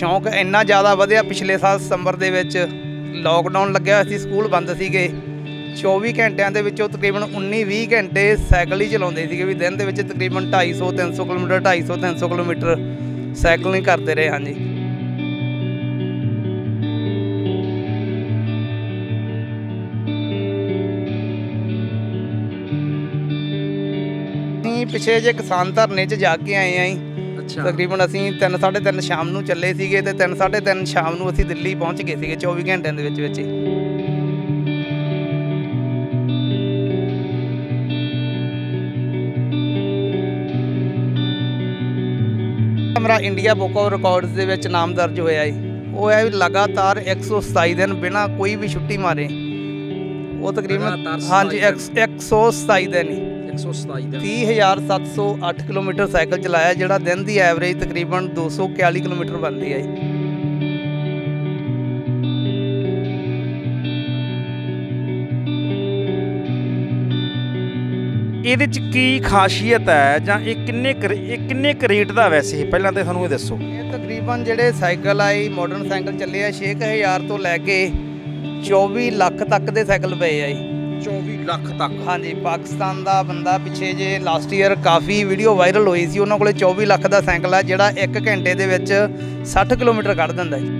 ਸ਼ੌਂਕ ਇੰਨਾ ਜ਼ਿਆਦਾ ਵਧਿਆ ਪਿਛਲੇ ਸਾਲ ਸਤੰਬਰ ਦੇ ਵਿੱਚ ਲੋਕਡਾਊਨ ਲੱਗਿਆ ਹੋਇਆ ਸੀ ਸਕੂਲ ਬੰਦ ਸੀਗੇ 24 ਘੰਟਿਆਂ ਦੇ ਵਿੱਚੋਂ ਤਕਰੀਬਨ 19-20 ਘੰਟੇ ਸਾਈਕਲ ਹੀ ਚਲਾਉਂਦੇ ਸੀਗੇ ਵੀ ਦਿਨ ਦੇ ਵਿੱਚ ਤਕਰੀਬਨ 250 300 ਕਿਲੋਮੀਟਰ 250 300 ਕਿਲੋਮੀਟਰ ਸਾਈਕਲਿੰਗ ਕਰਦੇ ਰਹੇ ਹਾਂਜੀ ਪਿਛੇ ਜੇ ਕਿਸਾਨ ਧਰਨੇ 'ਚ ਜਾ ਕੇ ਆਏ ਆਂ ਤਕਰੀਬਨ ਅਸੀਂ 3 3:30 ਸ਼ਾਮ ਨੂੰ ਚੱਲੇ ਸੀਗੇ ਤੇ 3 3:30 ਸ਼ਾਮ ਨੂੰ ਅਸੀਂ ਦਿੱਲੀ ਪਹੁੰਚ ਗਏ ਸੀਗੇ 24 ਘੰਟਿਆਂ ਦੇ ਵਿੱਚ ਵਿੱਚ ਮੇਰਾ ਇੰਡੀਆ ਬੁੱਕ ਆਫ ਰਿਕਾਰਡਸ ਦੇ ਵਿੱਚ ਨਾਮ ਦਰਜ ਹੋਇਆ ਹੈ ਉਹ ਹੈ ਲਗਾਤਾਰ 127 ਦਿਨ ਬਿਨਾ ਕੋਈ ਵੀ ਛੁੱਟੀ ਮਾਰੇ ਉਹ ਤਕਰੀਬਨ ਹਾਂਜੀ 127 ਦਿਨ ਹੀ 30708 ਕਿਲੋਮੀਟਰ ਸਾਈਕਲ ਚਲਾਇਆ ਜਿਹੜਾ ਦਿਨ ਦੀ ਐਵਰੇਜ ਤਕਰੀਬਨ 241 ਕਿਲੋਮੀਟਰ ਬਣਦੀ ਹੈ ਇਹਦੇ ਚ ਕੀ ਖਾਸੀਅਤ ਹੈ ਜਾਂ ਇਹ ਕਿੰਨੇ ਇਹ ਕਿੰਨੇ ਰੇਟ ਦਾ ਵੈਸੇ ਪਹਿਲਾਂ ਤਾਂ ਤੁਹਾਨੂੰ ਇਹ ਦੱਸੋ ਇਹ ਤਕਰੀਬਨ ਜਿਹੜੇ ਸਾਈਕਲ ਆਈ ਮਾਡਰਨ ਸਾਈਕਲ ਚੱਲੇ ਆ 6000 ਤੋਂ ਲੈ ਕੇ 24 ਲੱਖ ਤੱਕ ਦੇ ਸਾਈਕਲ ਪਏ ਆ ਜੀ 24 ਲੱਖ ਤੱਕ ਹਾਂਜੀ ਪਾਕਿਸਤਾਨ ਦਾ ਬੰਦਾ ਪਿੱਛੇ ਜੇ ਲਾਸਟ ਈਅਰ ਕਾਫੀ ਵੀਡੀਓ ਵਾਇਰਲ ਹੋਈ ਸੀ ਉਹਨਾਂ ਕੋਲੇ 24 ਲੱਖ ਦਾ ਸਾਈਕਲ ਆ ਜਿਹੜਾ 1 ਘੰਟੇ ਦੇ ਵਿੱਚ 60 ਕਿਲੋਮੀਟਰ ਕੱਢ ਦਿੰਦਾ ਹੈ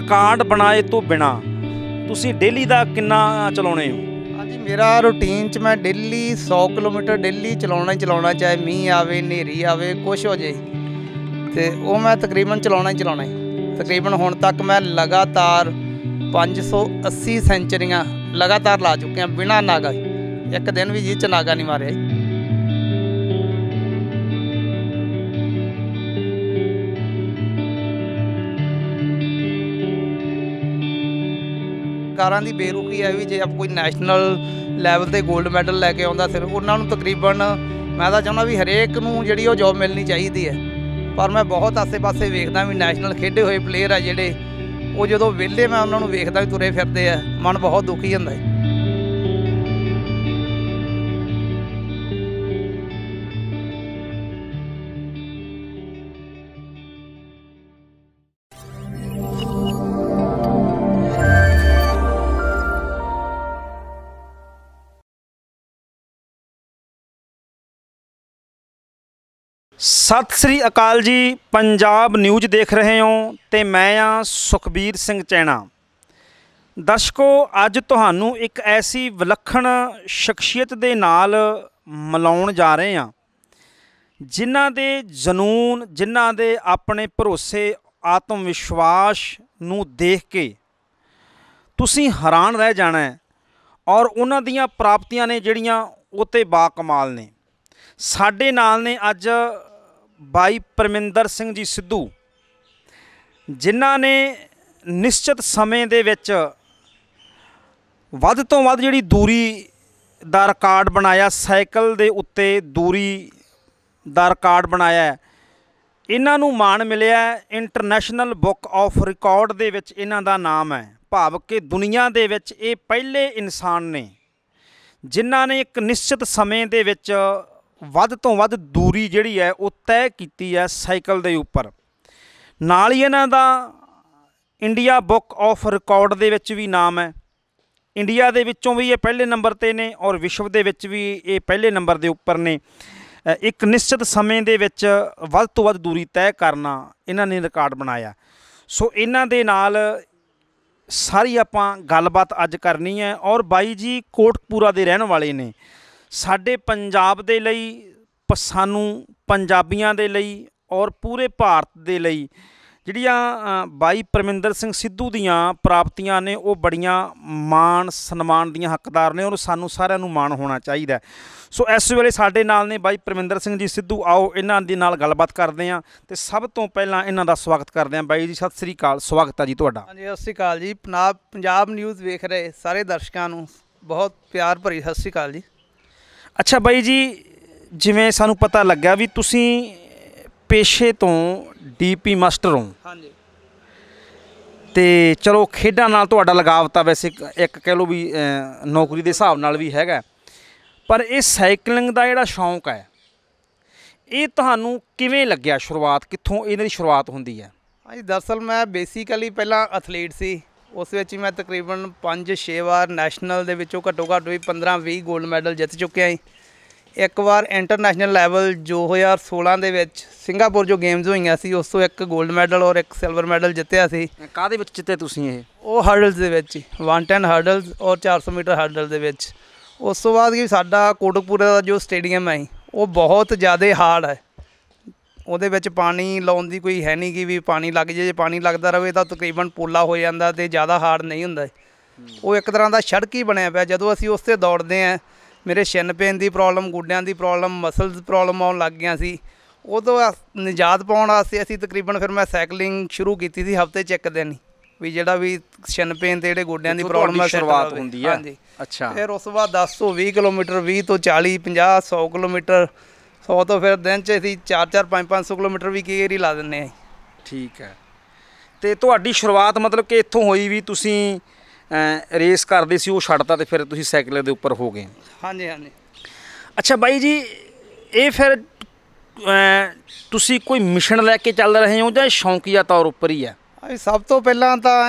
ਰਿਕਾਰਡ ਬਣਾਏ ਤੋਂ ਬਿਨਾ ਤੁਸੀਂ ਡੇਲੀ ਦਾ ਕਿੰਨਾ ਚਲਾਉਣੇ ਹੋ ਹਾਂਜੀ ਮੇਰਾ ਰੁਟੀਨ ਚ ਮੈਂ ਡੇਲੀ 100 ਕਿਲੋਮੀਟਰ ਡੇਲੀ ਚਲਾਉਣਾ ਹੀ ਚਲਾਉਣਾ ਚਾਹੇ ਮੀਂਹ ਆਵੇ ਨੇਰੀ ਆਵੇ ਕੁਝ ਹੋ ਜੇ ਤੇ ਉਹ ਮੈਂ ਤਕਰੀਬਨ ਚਲਾਉਣਾ ਹੀ ਚਲਾਉਣਾ ਹੈ ਤਕਰੀਬਨ ਹੁਣ ਤੱਕ ਮੈਂ ਲਗਾਤਾਰ 580 ਸੈਂਚਰੀਆਂ ਲਗਾਤਾਰ ਲਾ ਚੁੱਕੇ ਆ ਬਿਨਾ ਨਾਗਾ ਇੱਕ ਦਿਨ ਵੀ ਜੀ ਚ ਨਾਗਾ ਨਹੀਂ ਮਾਰਿਆ ਕਾਰਾਂ ਦੀ ਬੇਰੁਖੀ ਹੈ ਵੀ ਜੇ ਆਪ ਕੋਈ ਨੈਸ਼ਨਲ ਲੈਵਲ ਤੇ 골ਡ ਮੈਡਲ ਲੈ ਕੇ ਆਉਂਦਾ ਸਿਰਫ ਉਹਨਾਂ ਨੂੰ ਤਕਰੀਬਨ ਮੈਂ ਤਾਂ ਚਾਹੁੰਦਾ ਵੀ ਹਰੇਕ ਨੂੰ ਜਿਹੜੀ ਉਹ ਜੌਬ ਮਿਲਣੀ ਚਾਹੀਦੀ ਹੈ ਪਰ ਮੈਂ ਬਹੁਤ ਆਸੇ-ਪਾਸੇ ਵੇਖਦਾ ਵੀ ਨੈਸ਼ਨਲ ਖੇਡੇ ਹੋਏ ਪਲੇਅਰ ਆ ਜਿਹੜੇ ਉਹ ਜਦੋਂ ਵਿਹਲੇ ਮੈਂ ਉਹਨਾਂ ਨੂੰ ਵੇਖਦਾ ਵੀ ਤੁਰੇ ਫਿਰਦੇ ਆ ਮਨ ਬਹੁਤ ਦੁਖੀ ਹੁੰਦਾ ਹੈ ਸਤਿ ਸ੍ਰੀ ਅਕਾਲ ਜੀ ਪੰਜਾਬ ਨਿਊਜ਼ ਦੇਖ ਰਹੇ ਹੋ ਤੇ ਮੈਂ ਆ ਸੁਖਬੀਰ ਸਿੰਘ ਚੈਣਾ ਦਰਸ਼ਕੋ ਅੱਜ ਤੁਹਾਨੂੰ ਇੱਕ ਐਸੀ ਵਿਲੱਖਣ ਸ਼ਖਸੀਅਤ ਦੇ ਨਾਲ ਮਿਲਾਉਣ ਜਾ ਰਹੇ ਆ ਜਿਨ੍ਹਾਂ ਦੇ ਜਨੂਨ ਜਿਨ੍ਹਾਂ ਦੇ ਆਪਣੇ ਭਰੋਸੇ ਆਤਮ ਵਿਸ਼ਵਾਸ ਨੂੰ ਦੇਖ ਕੇ ਤੁਸੀਂ ਹੈਰਾਨ ਰਹਿ ਜਾਣਾ ਹੈ ਔਰ ਉਹਨਾਂ ਦੀਆਂ ਪ੍ਰਾਪਤੀਆਂ ਨੇ ਜਿਹੜੀਆਂ ਉਹ ਤੇ ਬਾ ਕਮਾਲ ਨੇ ਸਾਡੇ ਨਾਲ ਨੇ ਅੱਜ ਬਾਈ ਪਰਮਿੰਦਰ ਸਿੰਘ ਜੀ ਸਿੱਧੂ ਜਿਨ੍ਹਾਂ ਨੇ ਨਿਸ਼ਚਿਤ ਸਮੇਂ ਦੇ ਵਿੱਚ ਵੱਧ ਤੋਂ ਵੱਧ ਜਿਹੜੀ ਦੂਰੀ ਦਾ ਰਿਕਾਰਡ ਬਣਾਇਆ ਸਾਈਕਲ ਦੇ ਉੱਤੇ ਦੂਰੀ ਦਾ ਰਿਕਾਰਡ ਬਣਾਇਆ ਇਹਨਾਂ ਨੂੰ ਮਾਣ ਮਿਲਿਆ ਇੰਟਰਨੈਸ਼ਨਲ ਬੁੱਕ ਆਫ ਰਿਕਾਰਡ ਦੇ ਵਿੱਚ ਇਹਨਾਂ ਦਾ ਨਾਮ ਹੈ ਭਾਵ ਕਿ ਦੁਨੀਆ ਦੇ ਵਿੱਚ ਇਹ ਪਹਿਲੇ ਇਨਸਾਨ ਨੇ ਜਿਨ੍ਹਾਂ ਨੇ ਇੱਕ ਨਿਸ਼ਚਿਤ ਸਮੇਂ ਦੇ ਵਿੱਚ ਵੱਧ ਤੋਂ ਵੱਧ ਦੂਰੀ ਜਿਹੜੀ ਹੈ ਉਹ ਤੈਅ ਕੀਤੀ ਹੈ ਸਾਈਕਲ ਦੇ ਉੱਪਰ ਨਾਲ ਹੀ ਇਹਨਾਂ ਦਾ ਇੰਡੀਆ ਬੁੱਕ ਆਫ ਰਿਕਾਰਡ ਦੇ ਵਿੱਚ ਵੀ ਨਾਮ ਹੈ ਇੰਡੀਆ ਦੇ ਵਿੱਚੋਂ ਵੀ ਇਹ ਪਹਿਲੇ ਨੰਬਰ ਤੇ ਨੇ ਔਰ ਵਿਸ਼ਵ ਦੇ ਵਿੱਚ ਵੀ ਇਹ ਪਹਿਲੇ ਨੰਬਰ ਦੇ ਉੱਪਰ ਨੇ ਇੱਕ ਨਿਸ਼ਚਿਤ ਸਮੇਂ ਦੇ ਵਿੱਚ ਵੱਧ ਤੋਂ ਵੱਧ ਦੂਰੀ ਤੈਅ ਕਰਨਾ ਇਹਨਾਂ ਨੇ ਰਿਕਾਰਡ ਬਣਾਇਆ ਸੋ ਇਹਨਾਂ ਦੇ ਨਾਲ ਸਾਰੀ ਆਪਾਂ ਗੱਲਬਾਤ ਅੱਜ ਕਰਨੀ ਹੈ ਔਰ ਬਾਈ ਜੀ ਕੋਟਪੂਰਾ ਦੇ ਰਹਿਣ ਵਾਲੇ ਨੇ ਸਾਡੇ ਪੰਜਾਬ ਦੇ ਲਈ ਸਾਨੂੰ ਪੰਜਾਬੀਆਂ ਦੇ ਲਈ ਔਰ ਪੂਰੇ ਭਾਰਤ ਦੇ ਲਈ ਜਿਹੜੀਆਂ ਬਾਈ ਪਰਮਿੰਦਰ ਸਿੰਘ ਸਿੱਧੂ ਦੀਆਂ ਪ੍ਰਾਪਤੀਆਂ ਨੇ ਉਹ ਬੜੀਆਂ ਮਾਣ ਸਨਮਾਨ ਦੀਆਂ ਹੱਕਦਾਰ ਨੇ ਔਰ ਸਾਨੂੰ ਸਾਰਿਆਂ ਨੂੰ ਮਾਣ ਹੋਣਾ ਚਾਹੀਦਾ ਸੋ ਇਸ ਵੇਲੇ ਸਾਡੇ ਨਾਲ ਨੇ ਬਾਈ ਪਰਮਿੰਦਰ ਸਿੰਘ ਜੀ ਸਿੱਧੂ ਆਓ ਇਹਨਾਂ ਦੇ ਨਾਲ ਗੱਲਬਾਤ ਕਰਦੇ ਆਂ ਤੇ ਸਭ ਤੋਂ ਪਹਿਲਾਂ ਇਹਨਾਂ ਦਾ ਸਵਾਗਤ ਕਰਦੇ ਆਂ ਬਾਈ ਜੀ ਸਤਿ ਸ੍ਰੀ ਅਕਾਲ ਸਵਾਗਤ ਹੈ ਜੀ ਤੁਹਾਡਾ ਹਾਂਜੀ ਸਤਿ ਸ੍ਰੀ ਅਕਾਲ ਜੀ ਪੰਜਾਬ ਪੰਜਾਬ ਨਿਊਜ਼ ਵੇਖ ਰਹੇ ਸਾਰੇ ਦਰਸ਼ਕਾਂ ਨੂੰ ਬਹੁਤ ਪਿਆਰ ਭਰੀ ਸਤਿ ਸ੍ਰੀ ਅਕਾਲ ਜੀ ਅੱਛਾ ਬਾਈ ਜੀ ਜਿਵੇਂ ਸਾਨੂੰ ਪਤਾ ਲੱਗਾ ਵੀ ਤੁਸੀਂ ਪੇਸ਼ੇ ਤੋਂ ਡੀਪੀ ਮਾਸਟਰ ਹੋ ਹਾਂਜੀ ਤੇ ਚਲੋ ਖੇਡਾਂ ਨਾਲ ਤੁਹਾਡਾ ਲਗਾਵ ਤਾਂ ਵੈਸੇ ਇੱਕ ਕਹਿ ਲੋ ਵੀ ਨੌਕਰੀ ਦੇ ਹਿਸਾਬ ਨਾਲ ਵੀ ਹੈਗਾ ਪਰ ਇਹ ਸਾਈਕਲਿੰਗ ਦਾ ਜਿਹੜਾ ਸ਼ੌਂਕ ਹੈ ਇਹ ਤੁਹਾਨੂੰ ਕਿਵੇਂ ਲੱਗਿਆ ਸ਼ੁਰੂਆਤ ਕਿੱਥੋਂ ਇਹਨਾਂ ਦੀ ਸ਼ੁਰੂਆਤ ਹੁੰਦੀ ਹੈ ਹਾਂਜੀ ਦਰਸਲ ਮੈਂ ਬੇਸਿਕਲੀ ਪਹਿਲਾਂ ਐਥਲੀਟ ਸੀ ਉਸ ਵਿੱਚ ਮੈਂ ਤਕਰੀਬਨ 5-6 ਵਾਰ ਨੈਸ਼ਨਲ ਦੇ ਵਿੱਚੋਂ ਘੱਟੋ ਘੱਟ ਵੀ 15-20 골ਡ ਮੈਡਲ ਜਿੱਤ ਚੁੱਕਿਆ ਹਾਂ ਇੱਕ ਵਾਰ ਇੰਟਰਨੈਸ਼ਨਲ ਲੈਵਲ 2016 ਦੇ ਵਿੱਚ ਸਿੰਗਾਪੁਰ ਜੋ ਗੇਮਸ ਹੋਈਆਂ ਸੀ ਉਸ ਤੋਂ ਇੱਕ 골ਡ ਮੈਡਲ ਔਰ ਇੱਕ ਸਿਲਵਰ ਮੈਡਲ ਜਿੱਤਿਆ ਸੀ ਕਾਦੇ ਵਿੱਚ ਜਿੱਤੇ ਤੁਸੀਂ ਇਹ ਉਹ ਹਰਡਲਸ ਦੇ ਵਿੱਚ 110 ਹਰਡਲਸ ਔਰ 400 ਮੀਟਰ ਹਰਡਲ ਦੇ ਵਿੱਚ ਉਸ ਤੋਂ ਬਾਅਦ ਵੀ ਸਾਡਾ ਕੋਟਕਪੂਰਾ ਦਾ ਜੋ ਸਟੇਡੀਅਮ ਹੈ ਉਹ ਬਹੁਤ ਜ਼ਿਆਦਾ ਹਾਰਡ ਹੈ ਉਹਦੇ ਵਿੱਚ ਪਾਣੀ ਲਾਉਣ ਦੀ ਕੋਈ ਹੈ ਨਹੀਂ ਕਿ ਵੀ ਪਾਣੀ ਲੱਗ ਜੇ ਜੇ ਪਾਣੀ ਲੱਗਦਾ ਰਵੇ ਤਾਂ ਤਕਰੀਬਨ ਪੋਲਾ ਹੋ ਜਾਂਦਾ ਤੇ ਜ਼ਿਆਦਾ ਹਾਰਡ ਨਹੀਂ ਹੁੰਦਾ ਉਹ ਇੱਕ ਤਰ੍ਹਾਂ ਦਾ ਸੜਕ ਹੀ ਬਣਿਆ ਪਿਆ ਜਦੋਂ ਅਸੀਂ ਉਸ ਤੇ ਦੌੜਦੇ ਆ ਮੇਰੇ ਸ਼ਿਨ ਪੇਨ ਦੀ ਪ੍ਰੋਬਲਮ ਗੁੱਡਿਆਂ ਦੀ ਪ੍ਰੋਬਲਮ ਮਸਲਸ ਪ੍ਰੋਬਲਮ ਆਉਣ ਲੱਗ ਗਈਆਂ ਸੀ ਉਦੋਂ ਨਿਜਾਤ ਪਾਉਣ ਵਾਸਤੇ ਅਸੀਂ ਤਕਰੀਬਨ ਫਿਰ ਮੈਂ ਸਾਈਕਲਿੰਗ ਸ਼ੁਰੂ ਕੀਤੀ ਸੀ ਹਫਤੇ ਚ ਇੱਕ ਦਿਨ ਵੀ ਜਿਹੜਾ ਵੀ ਸ਼ਿਨ ਪੇਨ ਤੇ ਜਿਹੜੇ ਗੋਡਿਆਂ ਦੀ ਪ੍ਰੋਬਲਮ ਆ ਸ਼ੁਰੂਆਤ ਹੁੰਦੀ ਹੈ ਹਾਂਜੀ ਅੱਛਾ ਫਿਰ ਉਸ ਤੋਂ ਬਾਅਦ 10 ਤੋਂ 20 ਕਿਲੋਮੀਟਰ 20 ਤੋਂ 40 50 100 ਕਿਲੋਮੀਟਰ 100 ਤੋਂ ਫਿਰ ਦਿਨ 'ਚ ਅਸੀਂ 4-4 5-500 ਕਿਲੋਮੀਟਰ ਵੀ ਕੇਰੀ ਲਾ ਦਿੰਨੇ ਆ ਠੀਕ ਹੈ ਤੇ ਤੁਹਾਡੀ ਸ਼ੁਰੂਆਤ ਮਤਲਬ ਕਿ ਇੱਥੋਂ ਹੋਈ ਵੀ ਤੁਸੀਂ ਰੇਸ ਕਰਦੇ ਸੀ ਉਹ ਛੱਡਤਾ ਤੇ ਫਿਰ ਤੁਸੀਂ ਸਾਈਕਲ ਦੇ ਉੱਪਰ ਹੋ ਗਏ ਹਾਂਜੀ ਹਾਂਜੀ ਅੱਛਾ ਬਾਈ ਜੀ ਇਹ ਫਿਰ ਤੁਸੀਂ ਕੋਈ ਮਿਸ਼ਨ ਲੈ ਕੇ ਚੱਲ ਰਹੇ ਹੋ ਜਾਂ ਸ਼ੌਂਕੀਆ ਤੌਰ ਉੱਪਰ ਹੀ ਆ ਸਭ ਤੋਂ ਪਹਿਲਾਂ ਤਾਂ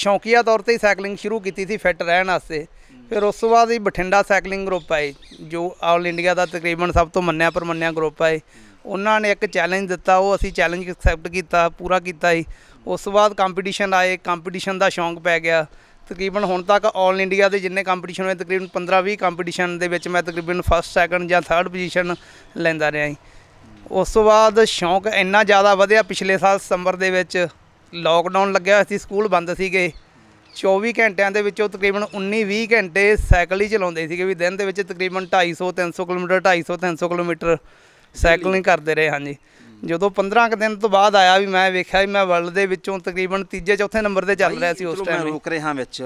ਸ਼ੌਂਕੀਆ ਤੌਰ ਤੇ ਹੀ ਸਾਈਕਲਿੰਗ ਸ਼ੁਰੂ ਕੀਤੀ ਸੀ ਫਿੱਟ ਰਹਿਣ ਵਾਸਤੇ ਫਿਰ ਉਸ ਤੋਂ ਬਾਅਦ ਹੀ ਬਠਿੰਡਾ ਸਾਈਕਲਿੰਗ ਗਰੁੱਪ ਆਏ ਜੋ ਆਲ ਇੰਡੀਆ ਦਾ ਤਕਰੀਬਨ ਸਭ ਤੋਂ ਮੰਨਿਆ ਪਰਮੰਨਿਆ ਗਰੁੱਪ ਆਏ ਉਹਨਾਂ ਨੇ ਇੱਕ ਚੈਲੰਜ ਦਿੱਤਾ ਉਹ ਅਸੀਂ ਚੈਲੰਜ ਐਕਸੈਪਟ ਕੀਤਾ ਪੂਰਾ ਕੀਤਾ ਜੀ ਉਸ ਤੋਂ ਬਾਅਦ ਕੰਪੀਟੀਸ਼ਨ ਆਏ ਕੰਪੀਟੀਸ਼ਨ ਦਾ ਸ਼ੌਂਕ ਪੈ ਗਿਆ ਤਕਰੀਬਨ ਹੁਣ ਤੱਕ ਆਲ ਇੰਡੀਆ ਦੇ ਜਿੰਨੇ ਕੰਪੀਟੀਸ਼ਨ ਹੋਏ ਤਕਰੀਬਨ 15-20 ਕੰਪੀਟੀਸ਼ਨ ਦੇ ਵਿੱਚ ਮੈਂ ਤਕਰੀਬਨ ਫਸਟ ਸੈਕੰਡ ਜਾਂ ਥਰਡ ਪੋਜੀਸ਼ਨ ਲੈਂਦਾ ਰਿਹਾ ਜੀ ਉਸ ਤੋਂ ਬਾਅਦ ਸ਼ੌਂਕ ਇੰਨਾ ਜ਼ਿਆਦਾ ਵਧਿਆ ਪਿਛਲੇ ਸਾਲ ਸਤੰਬਰ ਦੇ ਵਿੱਚ ਲੋਕਡਾਊਨ ਲੱਗਿਆ ਸੀ ਸਕੂਲ ਬੰਦ ਸੀਗੇ 24 ਘੰਟਿਆਂ ਦੇ ਵਿੱਚੋਂ ਤਕਰੀਬਨ 19-20 ਘੰਟੇ ਸਾਈਕਲ ਹੀ ਚਲਾਉਂਦੇ ਸੀਗੇ ਵੀ ਦਿਨ ਦੇ ਵਿੱਚ ਤਕਰੀਬਨ 250 300 ਕਿਲੋਮੀਟਰ 250 300 ਕਿਲੋਮੀਟਰ ਸਾਈਕਲਿੰਗ ਕਰਦੇ ਰਹੇ ਹਾਂਜੀ ਜਦੋਂ 15 ਕ ਦਿਨ ਤੋਂ ਬਾਅਦ ਆਇਆ ਵੀ ਮੈਂ ਵੇਖਿਆ ਵੀ ਮੈਂ ਵਰਲਡ ਦੇ ਵਿੱਚੋਂ ਤਕਰੀਬਨ ਤੀਜੇ ਚੌਥੇ ਨੰਬਰ ਤੇ ਚੱਲ ਰਿਹਾ ਸੀ ਉਸ ਟਾਈਮ ਮੈਂ ਰੁਕ ਰਿਹਾ ਵਿੱਚ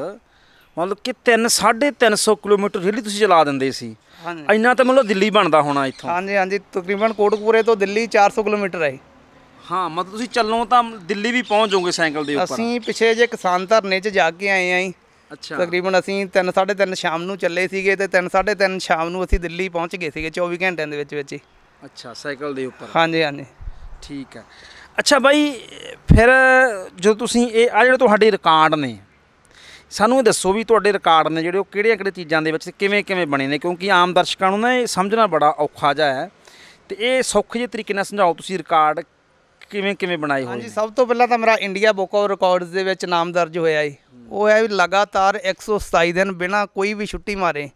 ਮਤਲਬ ਕਿ 3 350 ਕਿਲੋਮੀਟਰ ਰੀਲੀ ਤੁਸੀਂ ਚਲਾ ਦਿੰਦੇ ਸੀ ਹਾਂਜੀ ਇੰਨਾ ਤਾਂ ਮਤਲਬ ਦਿੱਲੀ ਬਣਦਾ ਹੋਣਾ ਇੱਥੋਂ ਹਾਂਜੀ ਹਾਂਜੀ ਤਕਰੀਬਨ ਕੋਟਕਪੂਰੇ ਤੋਂ ਦਿੱਲੀ 400 ਕਿਲੋਮੀਟਰ ਹੈ ਹਾਂ ਮਤਲਬ ਤੁਸੀਂ ਚੱਲੋਂ ਤਾਂ ਦਿੱਲੀ ਵੀ ਪਹੁੰਚ ਜਾਓਗੇ ਸਾਈਕਲ ਦੇ ਉੱਪਰ ਅਸੀਂ ਪਿਛੇ ਜੇ ਕਿਸਾਨ ਧਰਨੇ 'ਚ ਜਾ ਕੇ ਆਏ ਆਂ ਜੀ ਅੱਛਾ ਤਕਰੀਬਨ ਅਸੀਂ 3:30 ਸ਼ਾਮ ਨੂੰ ਚੱਲੇ ਸੀਗੇ ਤੇ 3:30 ਸ਼ਾਮ ਨੂੰ ਅਸੀਂ ਦਿੱਲੀ ਪਹੁੰਚ ਗਏ ਸੀਗੇ 24 ਘੰਟਿਆਂ ਦੇ ਵਿੱਚ ਵਿੱਚ ਅੱਛਾ ਸਾਈਕਲ ਦੇ ਉੱਪਰ ਹਾਂਜੀ ਹਾਂਜੀ ਠੀਕ ਹੈ ਅੱਛਾ ਬਾਈ ਫਿਰ ਜੋ ਤੁਸੀਂ ਇਹ ਆ ਜਿਹੜੇ ਤੁਹਾਡੇ ਰਿਕਾਰਡ ਨੇ ਸਾਨੂੰ ਇਹ ਦੱਸੋ ਵੀ ਤੁਹਾਡੇ ਰਿਕਾਰਡ ਨੇ ਜਿਹੜੇ ਉਹ ਕਿਹੜੀਆਂ ਕਿਹੜੀਆਂ ਚੀਜ਼ਾਂ ਦੇ ਵਿੱਚ ਕਿਵੇਂ ਕਿਵੇਂ ਬਣੇ ਨੇ ਕਿਉਂਕਿ ਆਮ ਦਰਸ਼ਕਾਂ ਨੂੰ ਨਾ ਇਹ ਸਮਝਣਾ ਬੜਾ ਔਖਾ ਜਾ ਹੈ ਤੇ ਇਹ ਸੌਖੇ ਜਿਹੇ ਤਰੀਕੇ ਨਾਲ ਸਮਝਾਓ ਤੁਸੀਂ ਰਿਕਾਰਡ ਕਿਵੇਂ ਕਿਵੇਂ ਬਣਾਈ ਹੋਈ ਹਾਂਜੀ ਸਭ ਤੋਂ ਪਹਿਲਾਂ ਤਾਂ ਮੇਰਾ ਇੰਡੀਆ ਬੁੱਕ ਆਫ ਰਿਕਾਰਡਸ ਦੇ ਵਿੱਚ ਨਾਮ ਦਰਜ ਹੋਇਆ ਹੈ ਉਹ ਹੈ ਵੀ ਲਗਾਤਾਰ 127 ਦਿਨ ਬਿਨਾ ਕੋਈ ਵੀ ਛੁੱਟੀ ਮਾਰੇ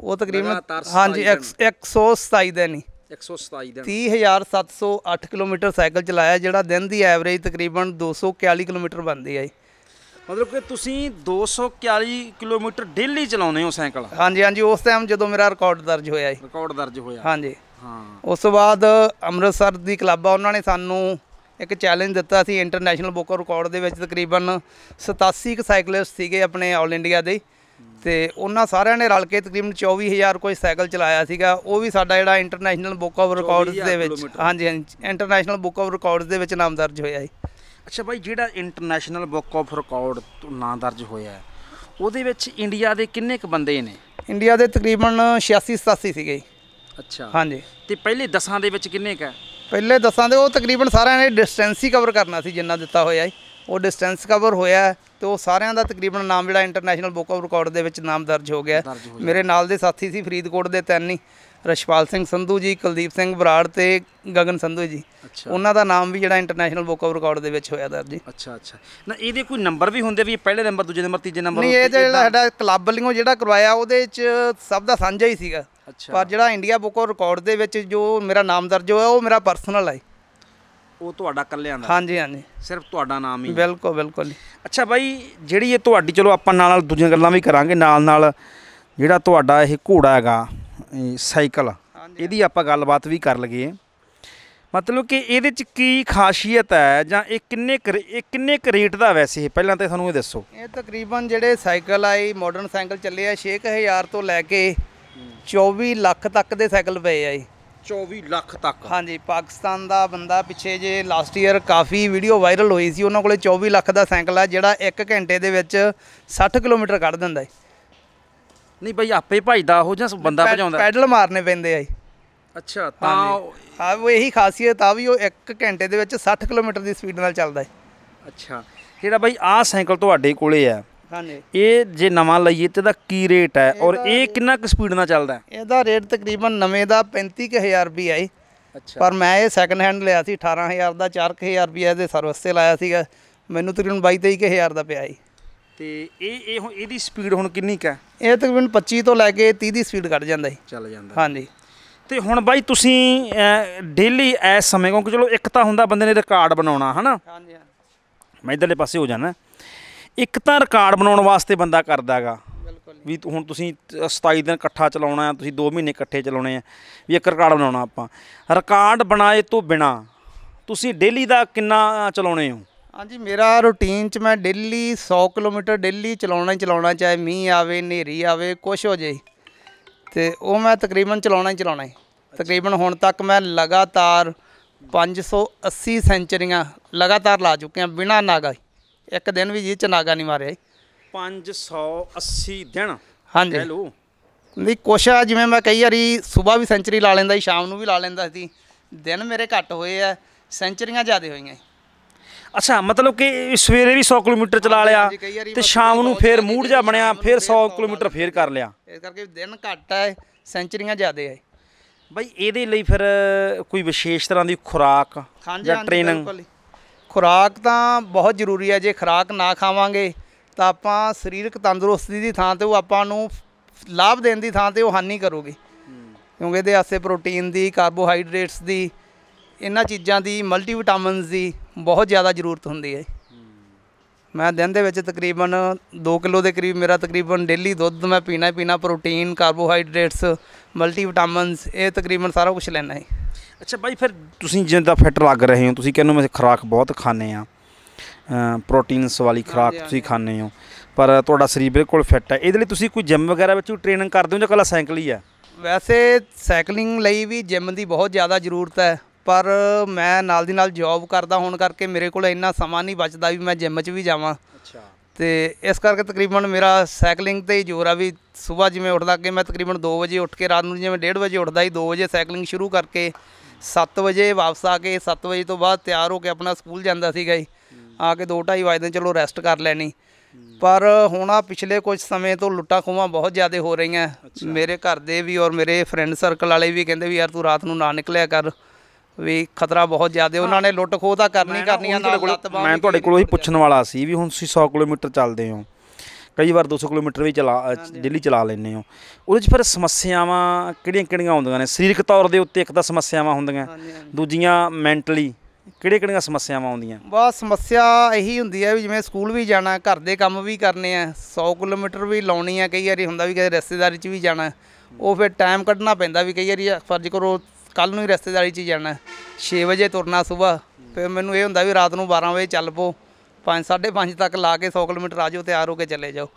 ਉਹ ਤਕਰੀਬਨ ਹਾਂਜੀ 127 ਦਿਨ ਹੀ 127 ਦਿਨ 30708 ਕਿਲੋਮੀਟਰ ਸਾਈਕਲ ਚਲਾਇਆ ਜਿਹੜਾ ਦਿਨ ਦੀ ਐਵਰੇਜ ਤਕਰੀਬਨ 241 ਕਿਲੋਮੀਟਰ ਬਣਦੀ ਹੈ ਮਤਲਬ ਕਿ ਤੁਸੀਂ 241 ਕਿਲੋਮੀਟਰ ਡੇਲੀ ਚਲਾਉਂਦੇ ਹੋ ਸਾਈਕਲ ਹਾਂਜੀ ਹਾਂਜੀ ਉਸ ਟਾਈਮ ਜਦੋਂ ਮੇਰਾ ਰਿਕਾਰਡ ਦਰਜ ਹੋਇਆ ਹੈ ਰਿਕਾਰਡ ਦਰਜ ਹੋਇਆ ਹਾਂਜੀ ਉਸ ਤੋਂ ਬਾਅਦ ਅੰਮ੍ਰਿਤਸਰ ਦੀ ਕਲੱਬ ਆ ਉਹਨਾਂ ਨੇ ਸਾਨੂੰ ਇੱਕ ਚੈਲੰਜ ਦਿੱਤਾ ਸੀ ਇੰਟਰਨੈਸ਼ਨਲ ਬੁੱਕ ਰਿਕਾਰਡ ਦੇ ਵਿੱਚ ਤਕਰੀਬਨ 87 ਕ ਸਾਈਕਲਿਸਟ ਸੀਗੇ ਆਪਣੇ ਆਲ ਇੰਡੀਆ ਦੇ ਤੇ ਉਹਨਾਂ ਸਾਰਿਆਂ ਨੇ ਰਲ ਕੇ ਤਕਰੀਬਨ 24000 ਕੋਈ ਸਾਈਕਲ ਚਲਾਇਆ ਸੀਗਾ ਉਹ ਵੀ ਸਾਡਾ ਜਿਹੜਾ ਇੰਟਰਨੈਸ਼ਨਲ ਬੁੱਕ ਆਫ ਰਿਕਾਰਡਸ ਦੇ ਵਿੱਚ ਹਾਂਜੀ ਹਾਂਜੀ ਇੰਟਰਨੈਸ਼ਨਲ ਬੁੱਕ ਆਫ ਰਿਕਾਰਡਸ ਦੇ ਵਿੱਚ ਨਾਮ ਦਰਜ ਹੋਇਆ ਹੈ ਅੱਛਾ ਭਾਈ ਜਿਹੜਾ ਇੰਟਰਨੈਸ਼ਨਲ ਬੁੱਕ ਆਫ ਰਿਕਾਰਡ ਨਾਮ ਦਰਜ ਹੋਇਆ ਹੈ ਉਹਦੇ ਵਿੱਚ ਇੰਡੀਆ ਦੇ ਕਿੰਨੇ ਕ ਬੰਦੇ ਨੇ ਇੰਡੀਆ ਦੇ ਤਕਰੀਬਨ 86 87 ਸੀਗੇ ਅੱਛਾ ਹਾਂਜੀ ਤੇ ਪਹਿਲੇ ਦਸਾਂ ਦੇ ਵਿੱਚ ਕਿੰਨੇ ਕ ਪਹਿਲੇ ਦਸਾਂ ਦੇ ਉਹ ਤਕਰੀਬਨ ਸਾਰਿਆਂ ਨੇ ਡਿਸਟੈਂਸ ਹੀ ਕਵਰ ਕਰਨਾ ਸੀ ਜਿੰਨਾ ਦਿੱਤਾ ਹੋਇਆ ਹੈ ਉਹ ਡਿਸਟੈਂਸ ਕਵਰ ਹੋਇਆ ਤੇ ਉਹ ਸਾਰਿਆਂ ਦਾ ਤਕਰੀਬਨ ਨਾਮ ਜਿਹੜਾ ਇੰਟਰਨੈਸ਼ਨਲ ਬੁੱਕ ਆਫ ਰਿਕਾਰਡ ਦੇ ਵਿੱਚ ਨਾਮ ਦਰਜ ਹੋ ਗਿਆ ਮੇਰੇ ਨਾਲ ਦੇ ਸਾਥੀ ਸੀ ਫਰੀਦਕੋਟ ਦੇ ਤੈਨੀ ਰਸ਼ਪਾਲ ਸਿੰਘ ਸੰਧੂ ਜੀ ਕੁਲਦੀਪ ਸਿੰਘ ਬਰਾੜ ਤੇ ਗਗਨ ਸੰਧੂ ਜੀ ਉਹਨਾਂ ਦਾ ਨਾਮ ਵੀ ਜਿਹੜਾ ਇੰਟਰਨੈਸ਼ਨਲ ਬੁੱਕ ਆਫ ਰਿਕਾਰਡ ਦੇ ਵਿੱਚ ਹੋਇਆ ਦਰਜ ਜੀ ਅੱਛਾ ਅੱਛਾ ਨਾ ਇਹਦੇ ਕੋਈ ਨੰਬਰ ਵੀ ਹੁੰਦੇ ਵੀ ਪਹਿਲੇ ਨੰਬਰ ਦੂਜੇ ਨੰਬਰ ਤੀਜੇ ਨੰਬਰ ਨਹੀਂ ਇਹ ਜਿਹੜਾ ਸਾਡਾ ਕਲੱਬ ਵੱਲੋਂ ਜਿਹੜਾ ਕਰਵਾਇਆ ਉਹਦੇ ਵਿੱਚ ਸਭ ਦਾ ਸਾਂਝਾ ਹੀ ਸੀਗਾ ਪਰ ਜਿਹੜਾ ਇੰਡੀਆ ਬੁੱਕ ਆਫ ਰਿਕਾਰਡ ਦੇ ਵਿੱਚ ਜੋ ਮੇਰਾ ਨਾਮ ਦਰਜ ਹੋਇਆ ਉਹ ਮੇਰਾ ਪਰਸਨਲ ਹੈ ਉਹ ਤੁਹਾਡਾ ਕੱਲਿਆਂ ਦਾ ਹਾਂਜੀ ਹਾਂਜੀ ਸਿਰਫ ਤੁਹਾਡਾ ਨਾਮ ਹੀ ਬਿਲਕੁਲ ਬਿਲਕੁਲ ਅੱਛਾ ਬਾਈ ਜਿਹੜੀ ਇਹ ਤੁਹਾਡੀ ਚਲੋ ਆਪਾਂ ਨਾਲ ਨਾਲ ਦੂਜੀਆਂ ਗੱਲਾਂ ਵੀ ਕਰਾਂਗੇ ਨਾਲ ਨਾਲ ਜਿਹੜਾ ਤੁਹਾਡਾ ਇਹ ਘੋੜਾ ਹੈਗਾ ਸਾਈਕਲ ਇਹਦੀ ਆਪਾਂ ਗੱਲਬਾਤ ਵੀ ਕਰ ਲਈਏ ਮਤਲਬ ਕਿ ਇਹਦੇ ਚ ਕੀ ਖਾਸੀਅਤ ਹੈ ਜਾਂ ਇਹ ਕਿੰਨੇ ਇਹ ਕਿੰਨੇ ਕ ਰੇਟ ਦਾ ਵੈਸੇ ਪਹਿਲਾਂ ਤਾਂ ਤੁਹਾਨੂੰ ਇਹ ਦੱਸੋ ਇਹ ਤਕਰੀਬਨ ਜਿਹੜੇ ਸਾਈਕਲ ਆਈ ਮਾਡਰਨ ਸਾਈਕਲ ਚੱਲੇ ਆ 6000 ਤੋਂ ਲੈ ਕੇ 24 ਲੱਖ ਤੱਕ ਦੇ ਸਾਈਕਲ ਪਏ ਆ ਜੀ 24 ਲੱਖ ਤੱਕ ਹਾਂਜੀ ਪਾਕਿਸਤਾਨ ਦਾ ਬੰਦਾ ਪਿੱਛੇ ਜੇ ਲਾਸਟ ਈਅਰ ਕਾਫੀ ਵੀਡੀਓ ਵਾਇਰਲ ਹੋਈ ਸੀ ਉਹਨਾਂ ਕੋਲੇ 24 ਲੱਖ ਦਾ ਸਾਈਕਲ ਆ ਜਿਹੜਾ 1 ਘੰਟੇ ਦੇ ਵਿੱਚ 60 ਕਿਲੋਮੀਟਰ ਕੱਢ ਦਿੰਦਾ ਹੈ ਨਹੀਂ ਭਾਈ ਆਪੇ ਭਜਦਾ ਉਹ ਜਾਂ ਬੰਦਾ ਭਜਾਉਂਦਾ ਪੈਡਲ ਮਾਰਨੇ ਪੈਂਦੇ ਆ ਜੀ ਅੱਛਾ ਤਾਂ ਆ ਉਹ ਇਹੀ ਖਾਸੀਅਤ ਆ ਵੀ ਉਹ 1 ਘੰਟੇ ਦੇ ਵਿੱਚ 60 ਕਿਲੋਮੀਟਰ ਦੀ ਸਪੀਡ ਨਾਲ ਚੱਲਦਾ ਹੈ ਅੱਛਾ ਜਿਹੜਾ ਭਾਈ ਆ ਸਾਈਕਲ ਤੁਹਾਡੇ ਕੋਲੇ ਆ ਹਾਂਜੀ ਇਹ ਜੇ ਨਵਾਂ ਲਈਏ ਤੇ ਦਾ ਕੀ ਰੇਟ ਹੈ ਔਰ ਇਹ ਕਿੰਨਾ ਕੁ ਸਪੀਡ ਨਾਲ ਚੱਲਦਾ ਹੈ ਇਹਦਾ ਰੇਟ ਤਕਰੀਬਨ ਨਵੇਂ ਦਾ 35000 ਰੁਪਏ ਆਈ ਅੱਛਾ ਪਰ ਮੈਂ ਇਹ ਸੈਕੰਡ ਹੈਂਡ ਲਿਆ ਸੀ 18000 ਦਾ 4000 ਰੁਪਏ ਦੇ ਸਰਵਿਸ ਤੇ ਲਾਇਆ ਸੀਗਾ ਮੈਨੂੰ ਤਕਰੀਬਨ 22 ਦਾ ਪਿਆ ਸੀ ਤੇ ਇਹ ਇਹ ਹੁਣ ਇਹਦੀ ਸਪੀਡ ਹੁਣ ਕਿੰਨੀ ਕ ਹੈ ਇਹ ਤਕਰੀਬਨ 25 ਤੋਂ ਲੈ ਕੇ 30 ਦੀ ਸਪੀਡ ਕੱਢ ਜਾਂਦਾ ਹੈ ਚੱਲ ਜਾਂਦਾ ਹਾਂਜੀ ਤੇ ਹੁਣ ਬਾਈ ਤੁਸੀਂ ਡੇਲੀ ਇਸ ਸਮੇਂ ਕਿਉਂਕਿ ਚਲੋ ਇੱਕ ਤਾਂ ਹੁੰਦਾ ਬੰਦੇ ਨੇ ਰਿਕਾਰਡ ਬਣਾਉਣਾ ਹਨਾ ਹਾਂਜੀ ਮੈਂ ਇਧਰਲੇ ਪਾਸੇ ਹੋ ਜਾਣਾ ਇੱਕ ਤਾਂ ਰਿਕਾਰਡ ਬਣਾਉਣ ਵਾਸਤੇ ਬੰਦਾ ਕਰਦਾਗਾ ਵੀ ਹੁਣ ਤੁਸੀਂ 27 ਦਿਨ ਇਕੱਠਾ ਚਲਾਉਣਾ ਹੈ ਤੁਸੀਂ 2 ਮਹੀਨੇ ਇਕੱਠੇ ਚਲਾਉਣੇ ਆ ਵੀ ਇੱਕ ਰਿਕਾਰਡ ਬਣਾਉਣਾ ਆਪਾਂ ਰਿਕਾਰਡ ਬਣਾਏ ਤੋਂ ਬਿਨਾ ਤੁਸੀਂ ਡੇਲੀ ਦਾ ਕਿੰਨਾ ਚਲਾਉਣੇ ਹੋ ਹਾਂਜੀ ਮੇਰਾ ਰੁਟੀਨ ਚ ਮੈਂ ਡੇਲੀ 100 ਕਿਲੋਮੀਟਰ ਡੇਲੀ ਚਲਾਉਣਾ ਹੀ ਚਲਾਉਣਾ ਚਾਹੇ ਮੀਂਹ ਆਵੇ ਨੇਰੀ ਆਵੇ ਕੁਛ ਹੋ ਜੇ ਤੇ ਉਹ ਮੈਂ ਤਕਰੀਬਨ ਚਲਾਉਣਾ ਹੀ ਚਲਾਉਣਾ ਹੈ ਤਕਰੀਬਨ ਹੁਣ ਤੱਕ ਮੈਂ ਲਗਾਤਾਰ 580 ਸੈਂਚਰੀਆਂ ਲਗਾਤਾਰ ਲਾ ਚੁੱਕਿਆ ਬਿਨਾ ਨਾਗਾ ਇੱਕ ਦਿਨ ਵੀ ਜੀ ਚਨਾਗਾ ਨਹੀਂ ਮਾਰਿਆ 580 ਦਿਨ ਹਾਂਜੀ ਕਹਿ ਨਹੀਂ ਕੁਛ ਆ ਜਿਵੇਂ ਮੈਂ ਕਈ ਵਾਰੀ ਸਵੇਰ ਵੀ ਸੈਂਚਰੀ ਲਾ ਲੈਂਦਾ ਸੀ ਸ਼ਾਮ ਨੂੰ ਵੀ ਲਾ ਲੈਂਦਾ ਸੀ ਦਿਨ ਮੇਰੇ ਘੱਟ ਹੋਏ ਆ ਸੈਂਚਰੀਆਂ ਜ਼ਿਆਦੇ ਹੋਈਆਂ ਅੱਛਾ ਮਤਲਬ ਕਿ ਸਵੇਰੇ ਵੀ 100 ਕਿਲੋਮੀਟਰ ਚਲਾ ਲਿਆ ਤੇ ਸ਼ਾਮ ਨੂੰ ਫੇਰ ਮੂਡ ਜਾ ਬਣਿਆ ਫੇਰ 100 ਕਿਲੋਮੀਟਰ ਫੇਰ ਕਰ ਲਿਆ ਇਸ ਕਰਕੇ ਦਿਨ ਘੱਟ ਹੈ ਸੈਂਚਰੀਆਂ ਜ਼ਿਆਦੇ ਹੈ ਬਾਈ ਇਹਦੇ ਲਈ ਫਿਰ ਕੋਈ ਵਿਸ਼ੇਸ਼ ਤਰ੍ਹਾਂ ਦੀ ਖੁਰਾਕ ਜਾਂ ਟ੍ਰੇਨਿੰਗ ਖੁਰਾਕ ਤਾਂ ਬਹੁਤ ਜ਼ਰੂਰੀ ਹੈ ਜੇ ਖੁਰਾਕ ਨਾ ਖਾਵਾਂਗੇ ਤਾਂ ਆਪਾਂ ਸਰੀਰਕ ਤੰਦਰੁਸਤੀ ਦੀ ਥਾਂ ਤੇ ਉਹ ਆਪਾਂ ਨੂੰ ਲਾਭ ਦੇਣ ਦੀ ਥਾਂ ਤੇ ਉਹ ਹਾਨੀ ਕਰੂਗੀ ਕਿਉਂਕਿ ਇਹਦੇ ਆਸੇ ਪ੍ਰੋਟੀਨ ਦੀ ਕਾਰਬੋਹਾਈਡਰੇਟਸ ਦੀ ਇਹਨਾਂ ਚੀਜ਼ਾਂ ਦੀ ਮਲਟੀਵਿਟਾਮਿਨਸ ਦੀ ਬਹੁਤ ਜ਼ਿਆਦਾ ਜ਼ਰੂਰਤ ਹੁੰਦੀ ਹੈ ਮੈਂ ਦਿਨ ਦੇ ਵਿੱਚ ਤਕਰੀਬਨ 2 ਕਿਲੋ ਦੇ ਕਰੀਬ ਮੇਰਾ ਤਕਰੀਬਨ ਡੇਲੀ ਦੁੱਧ ਮੈਂ ਪੀਣਾ ਪੀਣਾ ਪ੍ਰੋਟੀਨ ਕਾਰਬੋਹਾਈਡਰੇਟਸ ਮਲਟੀਵਿਟਾਮਿਨਸ ਇਹ ਤਕਰੀਬਨ ਸਾਰਾ ਕੁਝ ਲੈਣਾ ਹੈ ਅੱਛਾ ਭਾਈ ਫਿਰ ਤੁਸੀਂ ਜਿੰਦਾ ਫਿੱਟ ਲੱਗ ਰਹੇ ਹੋ ਤੁਸੀਂ ਕਹਿੰਦੇ ਮੈਂ ਖੁਰਾਕ ਬਹੁਤ ਖਾਣੇ ਆ ਪ੍ਰੋਟੀਨਸ ਵਾਲੀ ਖੁਰਾਕ ਤੁਸੀਂ ਖਾਣੇ ਹੋ ਪਰ ਤੁਹਾਡਾ ਸਰੀਰ ਬਿਲਕੁਲ ਫਿੱਟ ਹੈ ਇਹਦੇ ਲਈ ਤੁਸੀਂ ਕੋਈ ਜਿਮ ਵਗੈਰਾ ਵਿੱਚ ਟ੍ਰੇਨਿੰਗ ਕਰਦੇ ਹੋ ਜਾਂ ਕੱਲਾ ਸਾਈਕਲ ਹੀ ਆ ਵੈਸੇ ਸਾਈਕਲਿੰਗ ਲਈ ਵੀ ਜਿਮ ਦੀ ਬਹੁਤ ਜ਼ਿਆਦਾ ਜ਼ਰੂਰਤ ਹੈ ਪਰ ਮੈਂ ਨਾਲ ਦੀ ਨਾਲ ਜੌਬ ਕਰਦਾ ਹੋਣ ਕਰਕੇ ਮੇਰੇ ਕੋਲ ਇੰਨਾ ਸਮਾਂ ਨਹੀਂ ਬਚਦਾ ਵੀ ਮੈਂ ਜਿਮ 'ਚ ਵੀ ਜਾਵਾਂ ਅੱਛਾ ਤੇ ਇਸ ਕਰਕੇ ਤਕਰੀਬਨ ਮੇਰਾ ਸਾਈਕਲਿੰਗ ਤੇ ਹੀ ਜ਼ੋਰ ਆ ਵੀ ਸਵੇਰ ਜਿਵੇਂ ਉੱਠਦਾ ਕਿ ਮੈਂ ਤਕਰੀਬਨ 2 ਵਜੇ ਉੱਠ ਕੇ ਰਾਤ ਨੂੰ ਜਿਵੇਂ 1:30 ਵਜੇ ਉੱਠਦਾ ਹੀ 2 ਵਜੇ ਸਾਈਕਲਿੰਗ ਸ਼ੁਰੂ ਕਰਕੇ 7 ਵਜੇ ਵਾਪਸ ਆ ਕੇ 7 ਵਜੇ ਤੋਂ ਬਾਅਦ ਤਿਆਰ ਹੋ ਕੇ ਆਪਣਾ ਸਕੂਲ ਜਾਂਦਾ ਸੀਗਾ ਜੀ ਆ ਕੇ 2:30 ਵਜੇ ਦੇ ਚਲੋ ਰੈਸਟ ਕਰ ਲੈਣੀ ਪਰ ਹੁਣ ਆ ਪਿਛਲੇ ਕੁਝ ਸਮੇਂ ਤੋਂ ਲੁੱਟਾ ਖੋਹਾਂ ਬਹੁਤ ਜ਼ਿਆਦਾ ਹੋ ਰਹੀਆਂ ਮੇਰੇ ਘਰ ਦੇ ਵੀ ਔਰ ਮੇਰੇ ਫਰੈਂਡ ਸਰਕਲ ਵਾਲੇ ਵੀ ਕਹਿੰਦੇ ਵੀ ਯਾਰ ਤੂੰ ਰਾਤ ਨੂੰ ਨਾ ਨਿਕਲਿਆ ਕਰ ਵੀ ਖਤਰਾ ਬਹੁਤ ਜ਼ਿਆਦਾ ਉਹਨਾਂ ਨੇ ਲੁੱਟ ਖੋਹ ਤਾਂ ਕਰਨੀ ਕਰਨੀਆਂ ਨਾਲ ਮੈਂ ਤੁਹਾਡੇ ਕੋਲੋਂ ਹੀ ਪੁੱਛਣ ਵਾਲਾ ਸੀ ਵੀ ਹੁਣ ਤੁਸੀਂ 100 ਕਿਲੋਮੀਟਰ ਚੱਲਦੇ ਹੋ ਕਈ ਵਾਰ 200 ਕਿਲੋਮੀਟਰ ਵੀ ਚਲਾ ਦਿੱਲੀ ਚਲਾ ਲੈਂਦੇ ਹੋ ਉਹਦੇ 'ਚ ਫਿਰ ਸਮੱਸਿਆਵਾਂ ਕਿਹੜੀਆਂ-ਕਿਹੜੀਆਂ ਆਉਂਦੀਆਂ ਨੇ ਸਰੀਰਕ ਤੌਰ ਦੇ ਉੱਤੇ ਇੱਕ ਤਾਂ ਸਮੱਸਿਆਵਾਂ ਹੁੰਦੀਆਂ ਦੂਜੀਆਂ ਮੈਂਟਲੀ ਕਿਹੜੇ-ਕਿਹੜੀਆਂ ਸਮੱਸਿਆਵਾਂ ਆਉਂਦੀਆਂ ਬਸ ਸਮੱਸਿਆ ਇਹੀ ਹੁੰਦੀ ਹੈ ਵੀ ਜਿਵੇਂ ਸਕੂਲ ਵੀ ਜਾਣਾ ਘਰ ਦੇ ਕੰਮ ਵੀ ਕਰਨੇ ਆ 100 ਕਿਲੋਮੀਟਰ ਵੀ ਲਾਉਣੀ ਆ ਕਈ ਵਾਰੀ ਹੁੰਦਾ ਵੀ ਕਿਸੇ ਰਿਸ਼ਤੇਦਾਰੀ 'ਚ ਵੀ ਜਾਣਾ ਉਹ ਫਿਰ ਟਾਈਮ ਕੱਢਣਾ ਪੈਂਦਾ ਵੀ ਕਈ ਵਾਰੀ ਫਰਜ਼ ਕਰੋ ਕੱਲ ਨੂੰ ਹੀ ਰਿਸ਼ਤੇਦਾਰੀ 'ਚ ਜਾਣਾ 6 ਵਜੇ ਤੁਰਨਾ ਸਵੇਰ ਫਿਰ ਮੈਨੂੰ ਇਹ ਹੁੰਦਾ ਵੀ ਰਾਤ ਨੂੰ 12 ਵਜੇ ਚੱਲ ਪੋ ਸਾਢੇ 5:30 ਤੱਕ ਲਾ ਕੇ 100 ਕਿਲੋਮੀਟਰ ਆ ਜਾਓ ਤਿਆਰ ਹੋ ਕੇ ਚਲੇ ਜਾਓ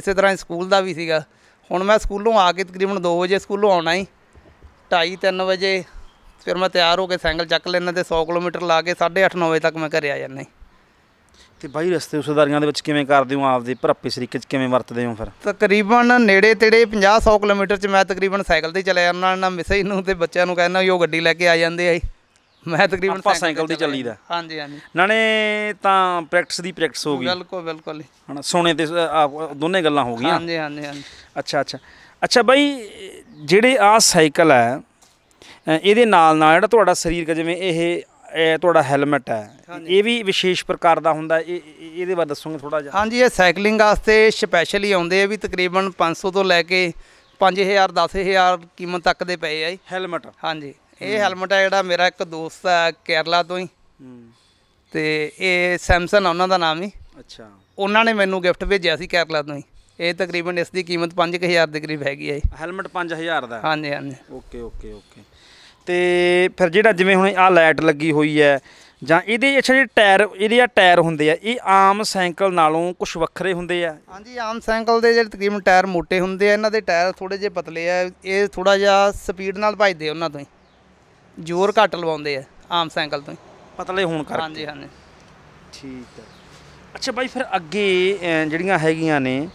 ਇਸੇ ਤਰ੍ਹਾਂ ਸਕੂਲ ਦਾ ਵੀ ਸੀਗਾ ਹੁਣ ਮੈਂ ਸਕੂਲੋਂ ਆ ਕੇ ਤਕਰੀਬਨ 2 ਵਜੇ ਸਕੂਲੋਂ ਆਉਣਾ ਹੀ 2:30 3 ਵਜੇ ਫਿਰ ਮੈਂ ਤਿਆਰ ਹੋ ਕੇ ਸਾਈਕਲ ਚੱਕ ਲੈਣਾ ਤੇ 100 ਕਿਲੋਮੀਟਰ ਲਾ ਕੇ 8:30 9 ਵਜੇ ਤੱਕ ਮੈਂ ਘਰੇ ਆ ਜਾਂਦਾ ਤੇ ਬਾਈ ਰਸਤੇ ਉਸਦਾਰੀਆਂ ਦੇ ਵਿੱਚ ਕਿਵੇਂ ਕਰਦੇ ਹੋ ਆਪਦੇ ਭਰਪੇ ਸਰੀਕੇ ਚ ਕਿਵੇਂ ਵਰਤਦੇ ਹੋ ਫਿਰ ਤਕਰੀਬਨ ਨੇੜੇ ਤੇੜੇ 50 100 ਕਿਲੋਮੀਟਰ ਚ ਮੈਂ ਤਕਰੀਬਨ ਸਾਈਕਲ ਤੇ ਚਲੇ ਜਾਂਦਾ ਨਾ ਮਿਸੇ ਨੂੰ ਤੇ ਬੱਚਿਆਂ ਨੂੰ ਕਹਿੰਦਾ ਵੀ ਉਹ ਗੱਡੀ ਲੈ ਕੇ ਆ ਜਾਂਦੇ ਆਈ ਮੈਂ ਤਕਰੀਬਨ ਆਪਾਂ ਸਾਈਕਲ ਤੇ ਚੱਲੀਦਾ ਹਾਂਜੀ ਹਾਂਜੀ ਨਾਲੇ ਤਾਂ ਪ੍ਰੈਕਟਿਸ ਦੀ ਪ੍ਰੈਕਟਿਸ ਹੋ ਗਈ ਬਿਲਕੁਲ ਬਿਲਕੁਲ ਹਣਾ ਸੋਨੇ ਤੇ ਦੋਨੇ ਗੱਲਾਂ ਹੋ ਗਈਆਂ ਹਾਂਜੀ ਹਾਂਜੀ ਹਾਂਜੀ ਅੱਛਾ ਅੱਛਾ ਅੱਛਾ ਬਾਈ ਜਿਹੜੇ ਆ ਸਾਈਕਲ ਹੈ ਇਹਦੇ ਨਾਲ ਨਾਲ ਜਿਹੜਾ ਤੁਹਾਡਾ ਸਰੀਰ ਜਿਵੇਂ ਇਹ ਤੁਹਾਡਾ ਹੈਲਮਟ ਹੈ ਇਹ ਵੀ ਵਿਸ਼ੇਸ਼ ਪ੍ਰਕਾਰ ਦਾ ਹੁੰਦਾ ਇਹ ਇਹਦੇ ਬਾਰੇ ਦੱਸੋਗੇ ਥੋੜਾ ਜਿਹਾ ਹਾਂਜੀ ਇਹ ਸਾਈਕਲਿੰਗ ਵਾਸਤੇ ਸਪੈਸ਼ਲ ਹੀ ਆਉਂਦੇ ਆ ਵੀ ਤਕਰੀਬਨ 500 ਤੋਂ ਲੈ ਕੇ 5000 10000 ਕੀਮਤ ਤੱਕ ਦੇ ਪਏ ਆ ਹੈਲਮਟ ਹਾਂਜੀ ਇਹ ਹੈਲਮਟ ਹੈ ਜਿਹੜਾ ਮੇਰਾ ਇੱਕ ਦੋਸਤ ਹੈ ਕੇਰਲਾ ਤੋਂ ਹੀ ਤੇ ਇਹ ਸੈਮਸਨ ਉਹਨਾਂ ਦਾ ਨਾਮ ਹੀ ਅੱਛਾ ਉਹਨਾਂ ਨੇ ਮੈਨੂੰ ਗਿਫਟ ਭੇਜਿਆ ਸੀ ਕੇਰਲਾ ਤੋਂ ਹੀ ਇਹ ਤਕਰੀਬਨ ਇਸ ਦੀ ਕੀਮਤ 5000 ਦੇ ਕਰੀਬ ਹੈਗੀ ਹੈ ਹੈਲਮਟ 5000 ਦਾ ਹਾਂਜੀ ਹਾਂਜੀ ਓਕੇ ਓਕੇ ਓਕੇ ਤੇ ਫਿਰ ਜਿਹੜਾ ਜਿਵੇਂ ਹੁਣ ਆ ਲਾਈਟ ਲੱਗੀ ਹੋਈ ਹੈ ਜਾਂ ਇਹਦੇ ਅੱਛਾ ਜਿਹੜੇ ਟਾਇਰ ਇਹਦੇ ਆ ਟਾਇਰ ਹੁੰਦੇ ਆ ਇਹ ਆਮ ਸਾਈਕਲ ਨਾਲੋਂ ਕੁਝ ਵੱਖਰੇ ਹੁੰਦੇ ਆ ਹਾਂਜੀ ਆਮ ਸਾਈਕਲ ਦੇ ਜਿਹੜੇ ਤਕਰੀਬਨ ਟਾਇਰ ਮੋਟੇ ਹੁੰਦੇ ਆ ਇਹਨਾਂ ਦੇ ਟਾਇਰ ਥੋੜੇ ਜਿਹੇ ਪਤਲੇ ਆ ਇਹ ਥੋੜਾ ਜਿਹਾ ਸਪੀਡ ਨਾਲ ਭਜਦੇ ਉਹਨਾਂ ਤੋਂ ਹੀ ਜ਼ੋਰ ਘੱਟ ਲਵਾਉਂਦੇ ਆ ਆਮ ਸਾਈਕਲ ਤੋਂ ਪਤਲੇ ਹੋਣ ਕਰਕੇ ਹਾਂਜੀ ਹਾਂਜੀ ਠੀਕ ਹੈ ਅੱਛਾ ਬਾਈ ਫਿਰ ਅੱਗੇ ਜਿਹੜੀਆਂ ਹੈਗੀਆਂ ਨੇ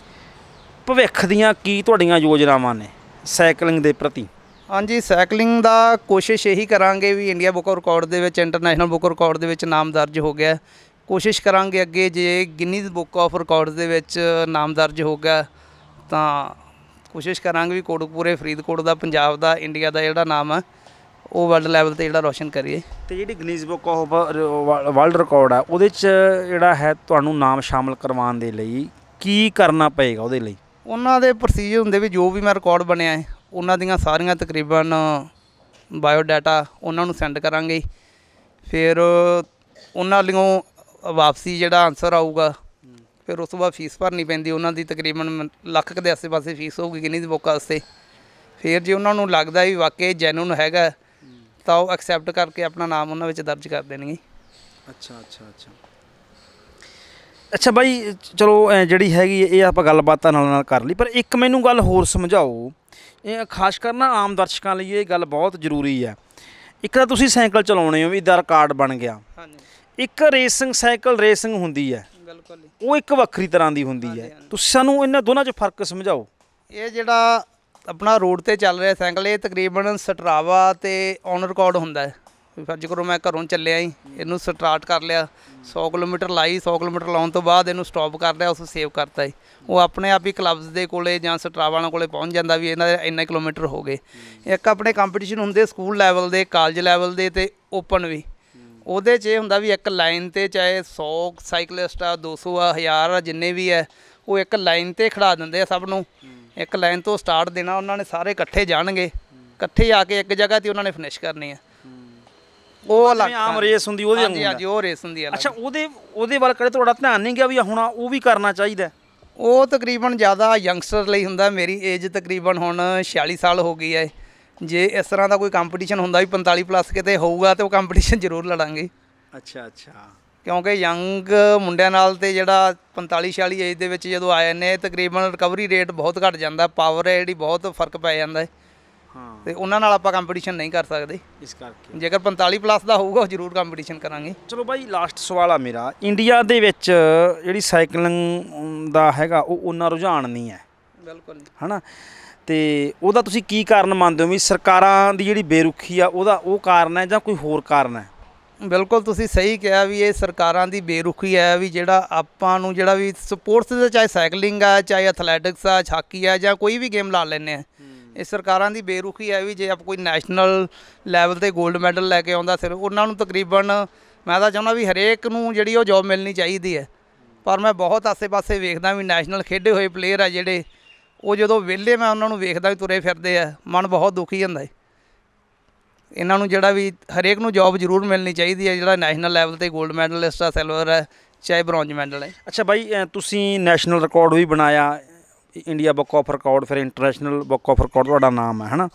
ਭਵਿੱਖ ਦੀਆਂ ਕੀ ਤੁਹਾਡੀਆਂ ਯੋਜਨਾਵਾਂ ਨੇ ਸਾਈਕਲਿੰਗ ਦੇ ਪ੍ਰਤੀ ਹਾਂਜੀ ਸਾਈਕਲਿੰਗ ਦਾ ਕੋਸ਼ਿਸ਼ ਇਹੀ ਕਰਾਂਗੇ ਵੀ ਇੰਡੀਆ ਬੁੱਕ ਰਿਕਾਰਡ ਦੇ ਵਿੱਚ ਇੰਟਰਨੈਸ਼ਨਲ ਬੁੱਕ ਰਿਕਾਰਡ ਦੇ ਵਿੱਚ ਨਾਮ ਦਰਜ ਹੋ ਗਿਆ ਕੋਸ਼ਿਸ਼ ਕਰਾਂਗੇ ਅੱਗੇ ਜੇ ਗਿਨੀਜ਼ ਬੁੱਕ ਆਫ ਰਿਕਾਰਡਸ ਦੇ ਵਿੱਚ ਨਾਮ ਦਰਜ ਹੋ ਗਿਆ ਤਾਂ ਕੋਸ਼ਿਸ਼ ਕਰਾਂਗੇ ਵੀ ਕੋਟਕਪੂਰੇ ਫਰੀਦਕੋਟ ਦਾ ਪੰਜਾਬ ਦਾ ਇੰਡੀਆ ਦਾ ਜਿਹੜਾ ਨਾਮ ਹੈ ਉਹ ਵਰਲਡ ਲੈਵਲ ਤੇ ਜਿਹੜਾ ਰੋਸ਼ਨ ਕਰੀਏ ਤੇ ਜਿਹੜੀ Guinness book of world record ਆ ਉਹਦੇ 'ਚ ਜਿਹੜਾ ਹੈ ਤੁਹਾਨੂੰ ਨਾਮ ਸ਼ਾਮਲ ਕਰਵਾਉਣ ਦੇ ਲਈ ਕੀ ਕਰਨਾ ਪਏਗਾ ਉਹਦੇ ਲਈ ਉਹਨਾਂ ਦੇ ਪ੍ਰੋਸੀਜਰ ਹੁੰਦੇ ਵੀ ਜੋ ਵੀ ਮੈਂ ਰਿਕਾਰਡ ਬਣਿਆ ਹੈ ਉਹਨਾਂ ਦੀਆਂ ਸਾਰੀਆਂ ਤਕਰੀਬਨ ਬਾਇਓ ਡਾਟਾ ਉਹਨਾਂ ਨੂੰ ਸੈਂਡ ਕਰਾਂਗੇ ਫਿਰ ਉਹਨਾਂ ਲਈਓ ਵਾਪਸੀ ਜਿਹੜਾ ਆਨਸਰ ਆਊਗਾ ਫਿਰ ਉਸ ਤੋਂ ਬਾਅਦ ਫੀਸ ਭਰਨੀ ਪੈਂਦੀ ਉਹਨਾਂ ਦੀ ਤਕਰੀਬਨ ਲੱਖ ਦੇ ਆਸੇ-ਪਾਸੇ ਫੀਸ ਹੋਊਗੀ ਕਿੰਨੀ ਦੀ ਬੁੱਕ ਵਾਸਤੇ ਫਿਰ ਜੇ ਉਹਨਾਂ ਨੂੰ ਲੱਗਦਾ ਵੀ ਵਾਕਈ ਜੈਨੂਨ ਹੈਗਾ ਤਾਂ ਉਹ ਐਕਸੈਪਟ ਕਰਕੇ ਆਪਣਾ ਨਾਮ ਉਹਨਾਂ ਵਿੱਚ ਦਰਜ ਕਰ ਦੇਣਗੇ ਅੱਛਾ ਅੱਛਾ ਅੱਛਾ ਅੱਛਾ ਬਾਈ ਚਲੋ ਜਿਹੜੀ ਹੈਗੀ ਇਹ ਆਪਾਂ ਗੱਲਬਾਤਾਂ ਨਾਲ ਨਾਲ ਕਰ ਲਈ ਪਰ ਇੱਕ ਮੈਨੂੰ ਗੱਲ ਹੋਰ ਸਮਝਾਓ ਇਹ ਖਾਸ ਕਰ ਨਾ ਆਮ ਦਰਸ਼ਕਾਂ ਲਈ ਇਹ ਗੱਲ ਬਹੁਤ ਜ਼ਰੂਰੀ ਹੈ ਇੱਕ ਤਾਂ ਤੁਸੀਂ ਸਾਈਕਲ ਚਲਾਉਣੇ ਹੋ ਵੀ ਦਾ ਰਿਕਾਰਡ ਬਣ ਗਿਆ ਹਾਂਜੀ ਇੱਕ ਰੇਸਿੰਗ ਸਾਈਕਲ ਰੇਸਿੰਗ ਹੁੰਦੀ ਹੈ ਬਿਲਕੁਲ ਉਹ ਇੱਕ ਵੱਖਰੀ ਤਰ੍ਹਾਂ ਦੀ ਹੁੰਦੀ ਹੈ ਤੁਸੀਂ ਸਾਨੂੰ ਇਹਨਾਂ ਦੋਨਾਂ 'ਚ ਫਰਕ ਸਮਝਾਓ ਇਹ ਜਿਹੜਾ ਆਪਣਾ ਰੋਡ ਤੇ ਚੱਲ ਰਿਹਾ ਸਾਈਕਲ ਇਹ ਤਕਰੀਬਨ ਸਟਰਾਵਾ ਤੇ ਔਨ ਰਿਕਾਰਡ ਹੁੰਦਾ ਹੈ ਅੱਜ ਕਰੋ ਮੈਂ ਘਰੋਂ ਚੱਲਿਆ ਹੀ ਇਹਨੂੰ ਸਟਾਰਟ ਕਰ ਲਿਆ 100 ਕਿਲੋਮੀਟਰ ਲਾਈ 100 ਕਿਲੋਮੀਟਰ ਲਾਉਣ ਤੋਂ ਬਾਅਦ ਇਹਨੂੰ ਸਟਾਪ ਕਰ ਲਿਆ ਉਸ ਸੇਵ ਕਰਤਾ ਹੈ ਉਹ ਆਪਣੇ ਆਪ ਹੀ ਕਲੱਬਸ ਦੇ ਕੋਲੇ ਜਾਂ ਵਾਲਿਆਂ ਕੋਲੇ ਪਹੁੰਚ ਜਾਂਦਾ ਵੀ ਇਹਨਾਂ ਦੇ ਇੰਨੇ ਕਿਲੋਮੀਟਰ ਹੋ ਗਏ ਇੱਕ ਆਪਣੇ ਕੰਪੀਟੀਸ਼ਨ ਹੁੰਦੇ ਸਕੂਲ ਲੈਵਲ ਦੇ ਕਾਲਜ ਲੈਵਲ ਦੇ ਤੇ ਓਪਨ ਵੀ ਉਹਦੇ 'ਚ ਇਹ ਹੁੰਦਾ ਵੀ ਇੱਕ ਲਾਈਨ ਤੇ ਚਾਹੇ 100 ਸਾਈਕਲਿਸਟ ਆ 200 ਆ 1000 ਆ ਜਿੰਨੇ ਵੀ ਆ ਉਹ ਇੱਕ ਲਾਈਨ ਤੇ ਖੜਾ ਦਿੰਦੇ ਆ ਸਭ ਨੂੰ ਇੱਕ ਲਾਈਨ ਤੋਂ ਸਟਾਰਟ ਦੇਣਾ ਉਹਨਾਂ ਨੇ ਸਾਰੇ ਇਕੱਠੇ ਜਾਣਗੇ ਇਕੱਠੇ ਆ ਕੇ ਇੱਕ ਜਗ੍ਹਾ ਤੇ ਉਹਨਾਂ ਨੇ ਫਿਨਿਸ਼ ਕਰਨੀ ਹੈ ਉਹ ਅਲੱਗ ਆਮ ਰੇਸ ਹੁੰਦੀ ਉਹਦੇ ਵਾਂਗੂ ਹਾਂਜੀ ਉਹ ਰੇਸ ਹੁੰਦੀ ਹੈ ਅੱਛਾ ਉਹਦੇ ਉਹਦੇ ਵੱਲ ਕਰੇ ਤੁਹਾਡਾ ਧਿਆਨ ਨਹੀਂ ਗਿਆ ਵੀ ਹੁਣ ਉਹ ਵੀ ਕਰਨਾ ਚਾਹੀਦਾ ਉਹ ਤਕਰੀਬਨ ਜ਼ਿਆਦਾ ਯੰਗਸਟਰ ਲਈ ਹੁੰਦਾ ਮੇਰੀ ਏਜ ਤਕਰੀਬਨ ਹੁਣ 46 ਸਾਲ ਹੋ ਗਈ ਹੈ ਜੇ ਇਸ ਤਰ੍ਹਾਂ ਦਾ ਕੋਈ ਕੰਪੀਟੀਸ਼ਨ ਹੁੰਦਾ ਵੀ 45 ਪਲੱਸ ਕਿਤੇ ਹੋਊਗਾ ਤੇ ਉਹ ਕੰਪੀਟੀਸ਼ਨ ਜ਼ਰੂਰ ਲੜਾਂਗੇ ਅੱਛਾ ਅੱਛਾ ਕਿਉਂਕਿ ਯੰਗ ਮੁੰਡਿਆਂ ਨਾਲ ਤੇ ਜਿਹੜਾ 45 40 ਏਜ ਦੇ ਵਿੱਚ ਜਦੋਂ ਆ ਜਾਂਦੇ ਤਕਰੀਬਨ ਰਿਕਵਰੀ ਰੇਟ ਬਹੁਤ ਘਟ ਜਾਂਦਾ ਪਾਵਰ ਹੈ ਜਿਹੜੀ ਬਹੁਤ ਫਰਕ ਪੈ ਜਾਂਦਾ ਹੈ ਤੇ ਉਹਨਾਂ ਨਾਲ ਆਪਾਂ ਕੰਪੀਟੀਸ਼ਨ ਨਹੀਂ ਕਰ ਸਕਦੇ ਇਸ ਕਰਕੇ ਜੇਕਰ 45 ਪਲੱਸ ਦਾ ਹੋਊਗਾ ਉਹ ਜ਼ਰੂਰ ਕੰਪੀਟੀਸ਼ਨ ਕਰਾਂਗੇ ਚਲੋ ਬਾਈ ਲਾਸਟ ਸਵਾਲ ਆ ਮੇਰਾ ਇੰਡੀਆ ਦੇ ਵਿੱਚ ਜਿਹੜੀ ਸਾਈਕਲਿੰਗ ਦਾ ਹੈਗਾ ਉਹ ਉਹਨਾਂ ਰੁਝਾਨ ਨਹੀਂ ਹੈ ਬਿਲਕੁਲ ਹਨਾ ਤੇ ਉਹਦਾ ਤੁਸੀਂ ਕੀ ਕਾਰਨ ਮੰਨਦੇ ਹੋ ਵੀ ਸਰਕਾਰਾਂ ਦੀ ਜਿਹੜੀ ਬੇਰੁਖੀ ਆ ਉਹਦਾ ਉਹ ਕਾਰਨ ਹੈ ਜਾਂ ਕੋਈ ਹੋਰ ਕਾਰਨ ਹੈ ਬਿਲਕੁਲ ਤੁਸੀਂ ਸਹੀ ਕਿਹਾ ਵੀ ਇਹ ਸਰਕਾਰਾਂ ਦੀ ਬੇਰੁਖੀ ਹੈ ਵੀ ਜਿਹੜਾ ਆਪਾਂ ਨੂੰ ਜਿਹੜਾ ਵੀ ਸਪੋਰਟਸ ਦਾ ਚਾਹੇ ਸਾਈਕਲਿੰਗ ਆ ਚਾਹੇ ਐਥਲੈਟਿਕਸ ਆ ਛਾਕੀ ਆ ਜਾਂ ਕੋਈ ਵੀ ਗੇਮ ਲਾ ਲੈਨੇ ਆ ਇਹ ਸਰਕਾਰਾਂ ਦੀ ਬੇਰੁਖੀ ਹੈ ਵੀ ਜੇ ਆਪ ਕੋਈ ਨੈਸ਼ਨਲ ਲੈਵਲ ਤੇ 골ਡ ਮੈਡਲ ਲੈ ਕੇ ਆਉਂਦਾ ਸਿਰ ਉਹਨਾਂ ਨੂੰ ਤਕਰੀਬਨ ਮੈਂ ਤਾਂ ਚਾਹੁੰਦਾ ਵੀ ਹਰੇਕ ਨੂੰ ਜਿਹੜੀ ਉਹ ਜੌਬ ਮਿਲਣੀ ਚਾਹੀਦੀ ਹੈ ਪਰ ਮੈਂ ਬਹੁਤ ਆਸੇ-ਪਾਸੇ ਵੇਖਦਾ ਵੀ ਨੈਸ਼ਨਲ ਖੇਡੇ ਹੋਏ ਪਲੇਅਰ ਆ ਜਿਹੜੇ ਉਹ ਜਦੋਂ ਵਿਹਲੇ ਮੈਂ ਉਹਨਾਂ ਨੂੰ ਵੇਖਦਾ ਵੀ ਤੁਰੇ ਫਿਰਦੇ ਆ ਮਨ ਬਹੁਤ ਦੁਖੀ ਹੁੰਦਾ ਹੈ ਇਹਨਾਂ ਨੂੰ ਜਿਹੜਾ ਵੀ ਹਰੇਕ ਨੂੰ ਜੌਬ ਜ਼ਰੂਰ ਮਿਲਣੀ ਚਾਹੀਦੀ ਹੈ ਜਿਹੜਾ ਨੈਸ਼ਨਲ ਲੈਵਲ ਤੇ 골ਡ ਮੈਡਲਿਸਟ ਆ ਸਿਲਵਰ ਹੈ ਚਾਹੇ ਬ੍ਰੌਂਜ ਮੈਡਲ ਹੈ ਅੱਛਾ ਬਾਈ ਤੁਸੀਂ ਨੈਸ਼ਨਲ ਰਿਕਾਰਡ ਵੀ ਬਣਾਇਆ ਇੰਡੀਆ ਬੁੱਕ ਆਫ ਰਿਕਾਰਡ ਫਿਰ ਇੰਟਰਨੈਸ਼ਨਲ ਬੁੱਕ ਆਫ ਰਿਕਾਰਡ ਤੁਹਾਡਾ ਨਾਮ ਹੈ ਹਨਾ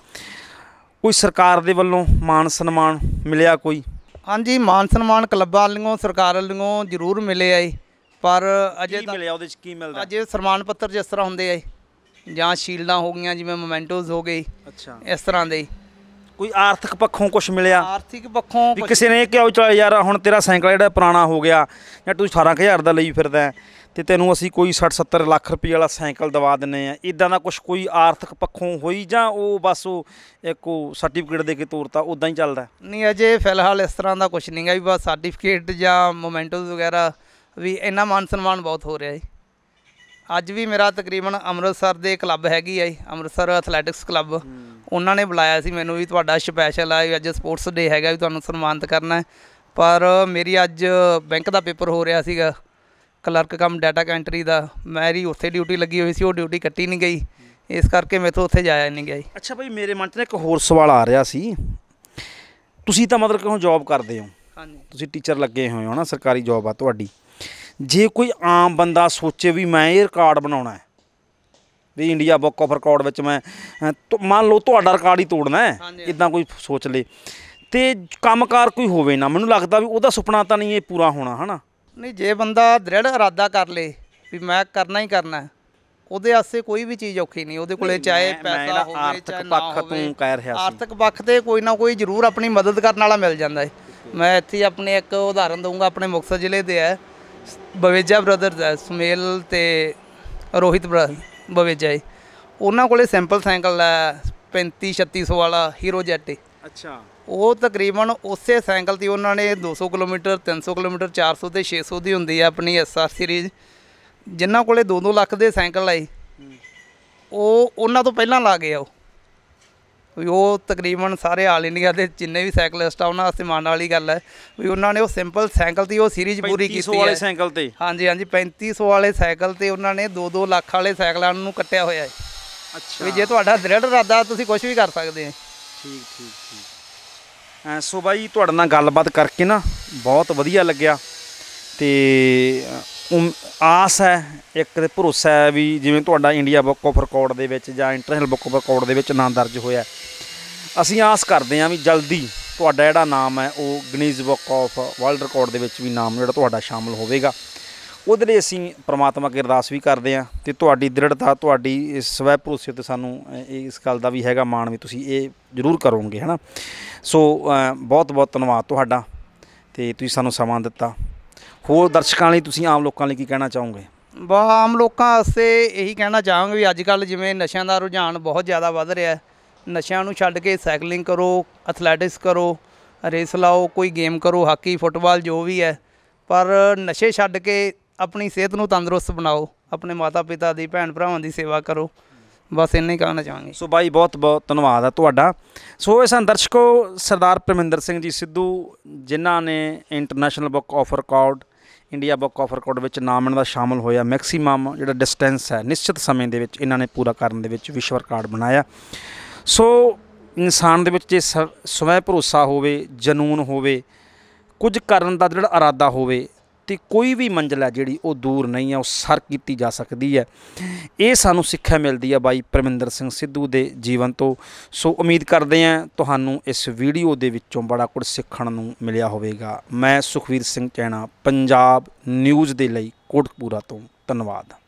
ਕੋਈ ਸਰਕਾਰ ਦੇ ਵੱਲੋਂ ਮਾਨ ਸਨਮਾਨ ਮਿਲਿਆ ਕੋਈ ਹਾਂਜੀ ਮਾਨ ਸਨਮਾਨ ਕਲੱਬਾਂ ਵੱਲੋਂ ਸਰਕਾਰ ਵੱਲੋਂ ਜ਼ਰੂਰ ਮਿਲੇ ਆਏ ਪਰ ਅਜੇ ਤੱਕ ਮਿਲਿਆ ਉਹਦੇ ਚ ਕੀ ਮਿਲਦਾ ਅਜੇ ਸਨਮਾਨ ਪੱਤਰ ਜਿਸ ਤਰ੍ਹਾਂ ਹੁੰਦੇ ਆ ਜਾਂ ਸ਼ੀਲਡਾਂ ਹੋ ਗਈਆਂ ਜਿਵੇਂ ਮੋਮੈਂਟੋਜ਼ ਹੋ ਗਏ ਅੱਛਾ ਇਸ ਤਰ੍ਹਾਂ ਦੇ ਕੋਈ ਆਰਥਿਕ ਪੱਖੋਂ ਕੁਝ ਮਿਲਿਆ ਆਰਥਿਕ ਪੱਖੋਂ ਵੀ ਕਿਸੇ ਨੇ ਕਿਹਾ ਚਲ ਯਾਰ ਹੁਣ ਤੇਰਾ ਸਾਈਕਲ ਜਿਹੜਾ ਪੁਰਾਣਾ ਹੋ ਗਿਆ ਜਾਂ ਤੂੰ 18000 ਦਾ ਲਈ ਫਿਰਦਾ ਤੇ ਤੈਨੂੰ ਅਸੀਂ ਕੋਈ 60 70 ਲੱਖ ਰੁਪਏ ਵਾਲਾ ਸਾਈਕਲ ਦਵਾ ਦਿੰਨੇ ਆ ਇਦਾਂ ਦਾ ਕੁਝ ਕੋਈ ਆਰਥਿਕ ਪੱਖੋਂ ਹੋਈ ਜਾਂ ਉਹ ਬਸ ਉਹ ਇੱਕ ਸਰਟੀਫਿਕੇਟ ਦੇ ਕੇ ਤੋਰਤਾ ਉਦਾਂ ਹੀ ਚੱਲਦਾ ਨਹੀਂ ਅਜੇ ਫਿਲਹਾਲ ਇਸ ਤਰ੍ਹਾਂ ਦਾ ਕੁਝ ਨਹੀਂ ਹੈ ਵੀ ਬਸ ਸਰਟੀਫਿਕੇਟ ਜਾਂ ਮੋਮੈਂਟੋਸ ਵਗੈਰਾ ਵੀ ਇੰਨਾ ਮਾਨ ਸਨਮਾਨ ਬਹੁਤ ਹੋ ਰਿਹਾ ਹੈ ਅੱਜ ਵੀ ਮੇਰਾ ਤਕਰੀਬਨ ਅੰਮ੍ਰਿਤਸਰ ਦੇ ਕਲੱਬ ਹੈਗੀ ਆ ਅੰਮ੍ਰਿਤਸਰ ਐਥਲੈਟਿਕਸ ਕਲੱਬ ਉਹਨਾਂ ਨੇ ਬੁਲਾਇਆ ਸੀ ਮੈਨੂੰ ਵੀ ਤੁਹਾਡਾ ਸਪੈਸ਼ਲ ਆ ਅੱਜ ਸਪੋਰਟਸ ਡੇ ਹੈਗਾ ਵੀ ਤੁਹਾਨੂੰ ਸਨਮਾਨਿਤ ਕਰਨਾ ਪਰ ਮੇਰੀ ਅੱਜ ਬੈਂਕ ਦਾ ਪੇਪਰ ਹੋ ਰਿਹਾ ਸੀਗਾ ਕਲਰਕ ਕੰਮ ਡਾਟਾ ਐਂਟਰੀ ਦਾ ਮੈਰੀ ਉੱਥੇ ਡਿਊਟੀ ਲੱਗੀ ਹੋਈ ਸੀ ਉਹ ਡਿਊਟੀ ਕੱਟੀ ਨਹੀਂ ਗਈ ਇਸ ਕਰਕੇ ਮੈਥੋਂ ਉੱਥੇ ਜਾਇਆ ਨਹੀਂ ਗਿਆ ਅੱਛਾ ਭਾਈ ਮੇਰੇ ਮਨ 'ਚ ਨਾ ਇੱਕ ਹੋਰ ਸਵਾਲ ਆ ਰਿਹਾ ਸੀ ਤੁਸੀਂ ਤਾਂ ਮਤਲਬ ਕਿਉਂ ਜੌਬ ਕਰਦੇ ਹੋ ਹਾਂਜੀ ਤੁਸੀਂ ਟੀਚਰ ਲੱਗੇ ਹੋਏ ਹੋ ਨਾ ਸਰਕਾਰੀ ਜੌਬ ਆ ਤੁਹਾਡੀ ਜੇ ਕੋਈ ਆਮ ਬੰਦਾ ਸੋਚੇ ਵੀ ਮੈਂ ਇਹ ਰਿਕਾਰਡ ਬਣਾਉਣਾ ਹੈ ਵੀ ਇੰਡੀਆ ਬੁੱਕ ਆਫ ਰਿਕਾਰਡ ਵਿੱਚ ਮੈਂ ਮੰਨ ਲਓ ਤੁਹਾਡਾ ਰਿਕਾਰਡ ਹੀ ਤੋੜਨਾ ਹੈ ਇਦਾਂ ਕੋਈ ਸੋਚ ਲੇ ਤੇ ਕੰਮਕਾਰ ਕੋਈ ਹੋਵੇ ਨਾ ਮੈਨੂੰ ਲੱਗਦਾ ਵੀ ਉਹਦਾ ਸੁਪਨਾ ਤਾਂ ਨਹੀਂ ਇਹ ਪੂਰਾ ਹੋਣਾ ਹਨਾ ਨਹੀਂ ਜੇ ਬੰਦਾ ਦ੍ਰਿੜ ਇਰਾਦਾ ਕਰ ਲੇ ਵੀ ਮੈਂ ਕਰਨਾ ਹੀ ਕਰਨਾ ਉਹਦੇ ਆਸੇ ਕੋਈ ਵੀ ਚੀਜ਼ ਔਖੀ ਨਹੀਂ ਉਹਦੇ ਕੋਲੇ ਚਾਹੇ ਪੈਸਾ ਹੋਵੇ ਆਰਥਿਕ ਪੱਖ ਤੋਂ ਕਹਿ ਰਿਹਾ ਸੀ ਆਰਥਿਕ ਪੱਖ ਤੇ ਕੋਈ ਨਾ ਕੋਈ ਜ਼ਰੂਰ ਆਪਣੀ ਮਦਦ ਕਰਨ ਵਾਲਾ ਮਿਲ ਜਾਂਦਾ ਹੈ ਮੈਂ ਇੱਥੇ ਆਪਣੇ ਇੱਕ ਉਦਾਹਰਨ ਦਊਂਗਾ ਆਪਣੇ ਮੁਕਤਸਰ ਜ਼ਿਲ੍ਹੇ ਦੇ ਹੈ ਬਵੇਜਾ ਬ੍ਰਦਰਸ ਹੈ ਸੁਮੇਲ ਤੇ ਰੋਹਿਤ ਬ੍ਰਦਰ ਬਵੇਜਾ ਏ ਉਹਨਾਂ ਕੋਲੇ ਸਿੰਪਲ ਸਾਈਕਲ ਹੈ 35 3600 ਵਾਲਾ ਹੀਰੋ ਜੈਟ ਅੱਛਾ ਉਹ ਤਕਰੀਬਨ ਉਸੇ ਸਾਈਕਲ ਦੀ ਉਹਨਾਂ ਨੇ 200 ਕਿਲੋਮੀਟਰ 300 ਕਿਲੋਮੀਟਰ 400 ਤੇ 600 ਦੀ ਹੁੰਦੀ ਆ ਆਪਣੀ ਐਸਆਰ ਸੀਰੀਜ਼ ਜਿਨ੍ਹਾਂ ਕੋਲੇ 2-2 ਲੱਖ ਦੇ ਸਾਈਕਲ ਆਏ ਉਹ ਉਹਨਾਂ ਤੋਂ ਪਹਿਲਾਂ ਲਾ ਗਏ ਆ ਉਹ ਵੀ ਉਹ ਤਕਰੀਬਨ ਸਾਰੇ ਆਲ ਇੰਡੀਆ ਦੇ ਜਿੰਨੇ ਵੀ ਸਾਈਕਲਿਸਟ ਆ ਉਹਨਾਂ ਵਾਸਤੇ ਮਾਣ ਵਾਲੀ ਗੱਲ ਹੈ ਵੀ ਉਹਨਾਂ ਨੇ ਉਹ ਸਿੰਪਲ ਸਾਈਕਲ ਤੇ ਉਹ ਸੀਰੀਜ਼ ਪੂਰੀ ਕੀਤੀ ਹੈ 3500 ਵਾਲੇ ਸਾਈਕਲ ਤੇ ਹਾਂਜੀ ਹਾਂਜੀ 3500 ਵਾਲੇ ਸਾਈਕਲ ਤੇ ਉਹਨਾਂ ਨੇ 2-2 ਲੱਖ ਵਾਲੇ ਸਾਈਕਲਾਂ ਨੂੰ ਕੱਟਿਆ ਹੋਇਆ ਹੈ ਅੱਛਾ ਵੀ ਜੇ ਤੁਹਾਡਾ ਦ੍ਰਿੜ ਇਰਾਦਾ ਤੁਸੀਂ ਕੁਝ ਵੀ ਕਰ ਸਕਦੇ ਹੋ ਠੀਕ ਠੀਕ ਠੀਕ ਸੋ ਬਾਈ ਤੁਹਾਡੇ ਨਾਲ ਗੱਲਬਾਤ ਕਰਕੇ ਨਾ ਬਹੁਤ ਵਧੀਆ ਲੱਗਿਆ ਤੇ ਆਸ ਹੈ ਇੱਕ ਤੇ ਭਰੋਸਾ ਹੈ ਵੀ ਜਿਵੇਂ ਤੁਹਾਡਾ ਇੰਡੀਆ ਬੁੱਕ ਆਫ ਰਿਕਾਰਡ ਦੇ ਵਿੱਚ ਜਾਂ ਇੰਟਰਨੈਸ਼ਨਲ ਬੁੱਕ ਆਫ ਰਿਕਾਰਡ ਦੇ ਵਿੱਚ ਨਾਮ ਦਰਜ ਹੋਇਆ ਅਸੀਂ ਆਸ ਕਰਦੇ ਹਾਂ ਵੀ ਜਲਦੀ ਤੁਹਾਡਾ ਜਿਹੜਾ ਨਾਮ ਹੈ ਉਹ Guinness book of world record ਦੇ ਵਿੱਚ ਵੀ ਨਾਮ ਜਿਹੜਾ ਤੁਹਾਡਾ ਸ਼ਾਮਲ ਹੋਵੇਗਾ ਉਹਦੇ ਲਈ ਅਸੀਂ ਪ੍ਰਮਾਤਮਾ ਕੇ ਅਰਦਾਸ ਵੀ ਕਰਦੇ ਹਾਂ ਤੇ ਤੁਹਾਡੀ ਦ੍ਰਿੜਤਾ ਤੁਹਾਡੀ ਸਵੈ ਭਰੋਸੇ ਤੇ ਸਾਨੂੰ ਇਸ ਗੱਲ ਦਾ ਵੀ ਹੈਗਾ ਮਾਣ ਵੀ ਤੁਸੀਂ ਇਹ ਜ਼ਰੂਰ ਕਰੋਗੇ ਹਨਾ ਸੋ ਬਹੁਤ ਬਹੁਤ ਧੰਨਵਾਦ ਤੁਹਾਡਾ ਤੇ ਤੁਸੀਂ ਸਾਨੂੰ ਸਮਾਂ ਦਿੱਤਾ ਹੋਰ ਦਰਸ਼ਕਾਂ ਲਈ ਤੁਸੀਂ ਆਮ ਲੋਕਾਂ ਲਈ ਕੀ ਕਹਿਣਾ ਚਾਹੋਗੇ ਬਹੁਤ ਆਮ ਲੋਕਾਂ ਵਾਸਤੇ ਇਹੀ ਕਹਿਣਾ ਚਾਹਾਂਗੇ ਵੀ ਅੱਜ ਕੱਲ ਜਿਵੇਂ ਨਸ਼ਿਆਂ ਦਾ ਰੁਝਾਨ ਬਹੁਤ ਜ਼ਿਆਦਾ ਵੱਧ ਰਿਹਾ ਹੈ ਨਸ਼ਿਆਂ ਨੂੰ ਛੱਡ ਕੇ ਸਾਈਕਲਿੰਗ ਕਰੋ ਐਥਲੈਟਿਕਸ ਕਰੋ ਰੇਸ ਲਾਓ ਕੋਈ ਗੇਮ ਕਰੋ ਹਾਕੀ ਫੁੱਟਬਾਲ ਜੋ ਵੀ ਹੈ ਪਰ ਨਸ਼ੇ ਛੱਡ ਕੇ ਆਪਣੀ ਸਿਹਤ ਨੂੰ ਤੰਦਰੁਸਤ ਬਣਾਓ ਆਪਣੇ ਮਾਤਾ ਪਿਤਾ ਦੀ ਭੈਣ ਭਰਾਵਾਂ ਦੀ ਸੇਵਾ ਕਰੋ ਬਸ ਇੰਨਾ ਹੀ ਕਹਿਣਾ ਚਾਹਾਂਗੇ ਸੋ ਬਾਈ ਬਹੁਤ ਬਹੁਤ ਧੰਨਵਾਦ ਆ ਤੁਹਾਡਾ ਸੋ ਇਹ ਸਨ ਦਰਸ਼ਕੋ ਸਰਦਾਰ ਪ੍ਰਮਿੰਦਰ ਸਿੰਘ ਜੀ ਸਿੱਧੂ ਜਿਨ੍ਹਾਂ ਨੇ international book of record India book of record ਵਿੱਚ ਨਾਮ ਦਾ ਸ਼ਾਮਲ ਹੋਇਆ ਮੈਕਸਿਮਮ ਜਿਹੜਾ ਡਿਸਟੈਂਸ ਹੈ ਨਿਸ਼ਚਿਤ ਸਮੇਂ ਦੇ ਵਿੱਚ ਇਹਨਾਂ ਨੇ ਪੂਰਾ ਕਰਨ ਦੇ ਵਿੱਚ ਵਿਸ਼ਵ ਰਿਕਾਰਡ ਬਣਾਇਆ ਸੋ ਇਨਸਾਨ ਦੇ ਵਿੱਚ ਜੇ ਸਵੈ ਭਰੋਸਾ ਹੋਵੇ ਜਨੂਨ ਹੋਵੇ ਕੁਝ ਕਰਨ ਦਾ ਜਿਹੜਾ ਇਰਾਦਾ ਹੋਵੇ ਤੇ ਕੋਈ ਵੀ ਮੰਜ਼ਲ ਹੈ ਜਿਹੜੀ ਉਹ ਦੂਰ ਨਹੀਂ ਹੈ ਉਹ ਸਰ ਕੀਤੀ ਜਾ ਸਕਦੀ ਹੈ ਇਹ ਸਾਨੂੰ ਸਿੱਖਿਆ ਮਿਲਦੀ ਹੈ ਬਾਈ ਪਰਮਿੰਦਰ ਸਿੰਘ ਸਿੱਧੂ ਦੇ ਜੀਵਨ ਤੋਂ ਸੋ ਉਮੀਦ ਕਰਦੇ ਹਾਂ ਤੁਹਾਨੂੰ ਇਸ ਵੀਡੀਓ ਦੇ ਵਿੱਚੋਂ ਬੜਾ ਕੁਝ ਸਿੱਖਣ ਨੂੰ ਮਿਲਿਆ ਹੋਵੇਗਾ ਮੈਂ ਸੁਖਵੀਰ ਸਿੰਘ ਚੈਣਾ ਪੰਜਾਬ ਨਿਊਜ਼ ਦੇ ਲਈ ਕੋਟਪੂਰਾ ਤੋਂ ਧੰਨਵਾਦ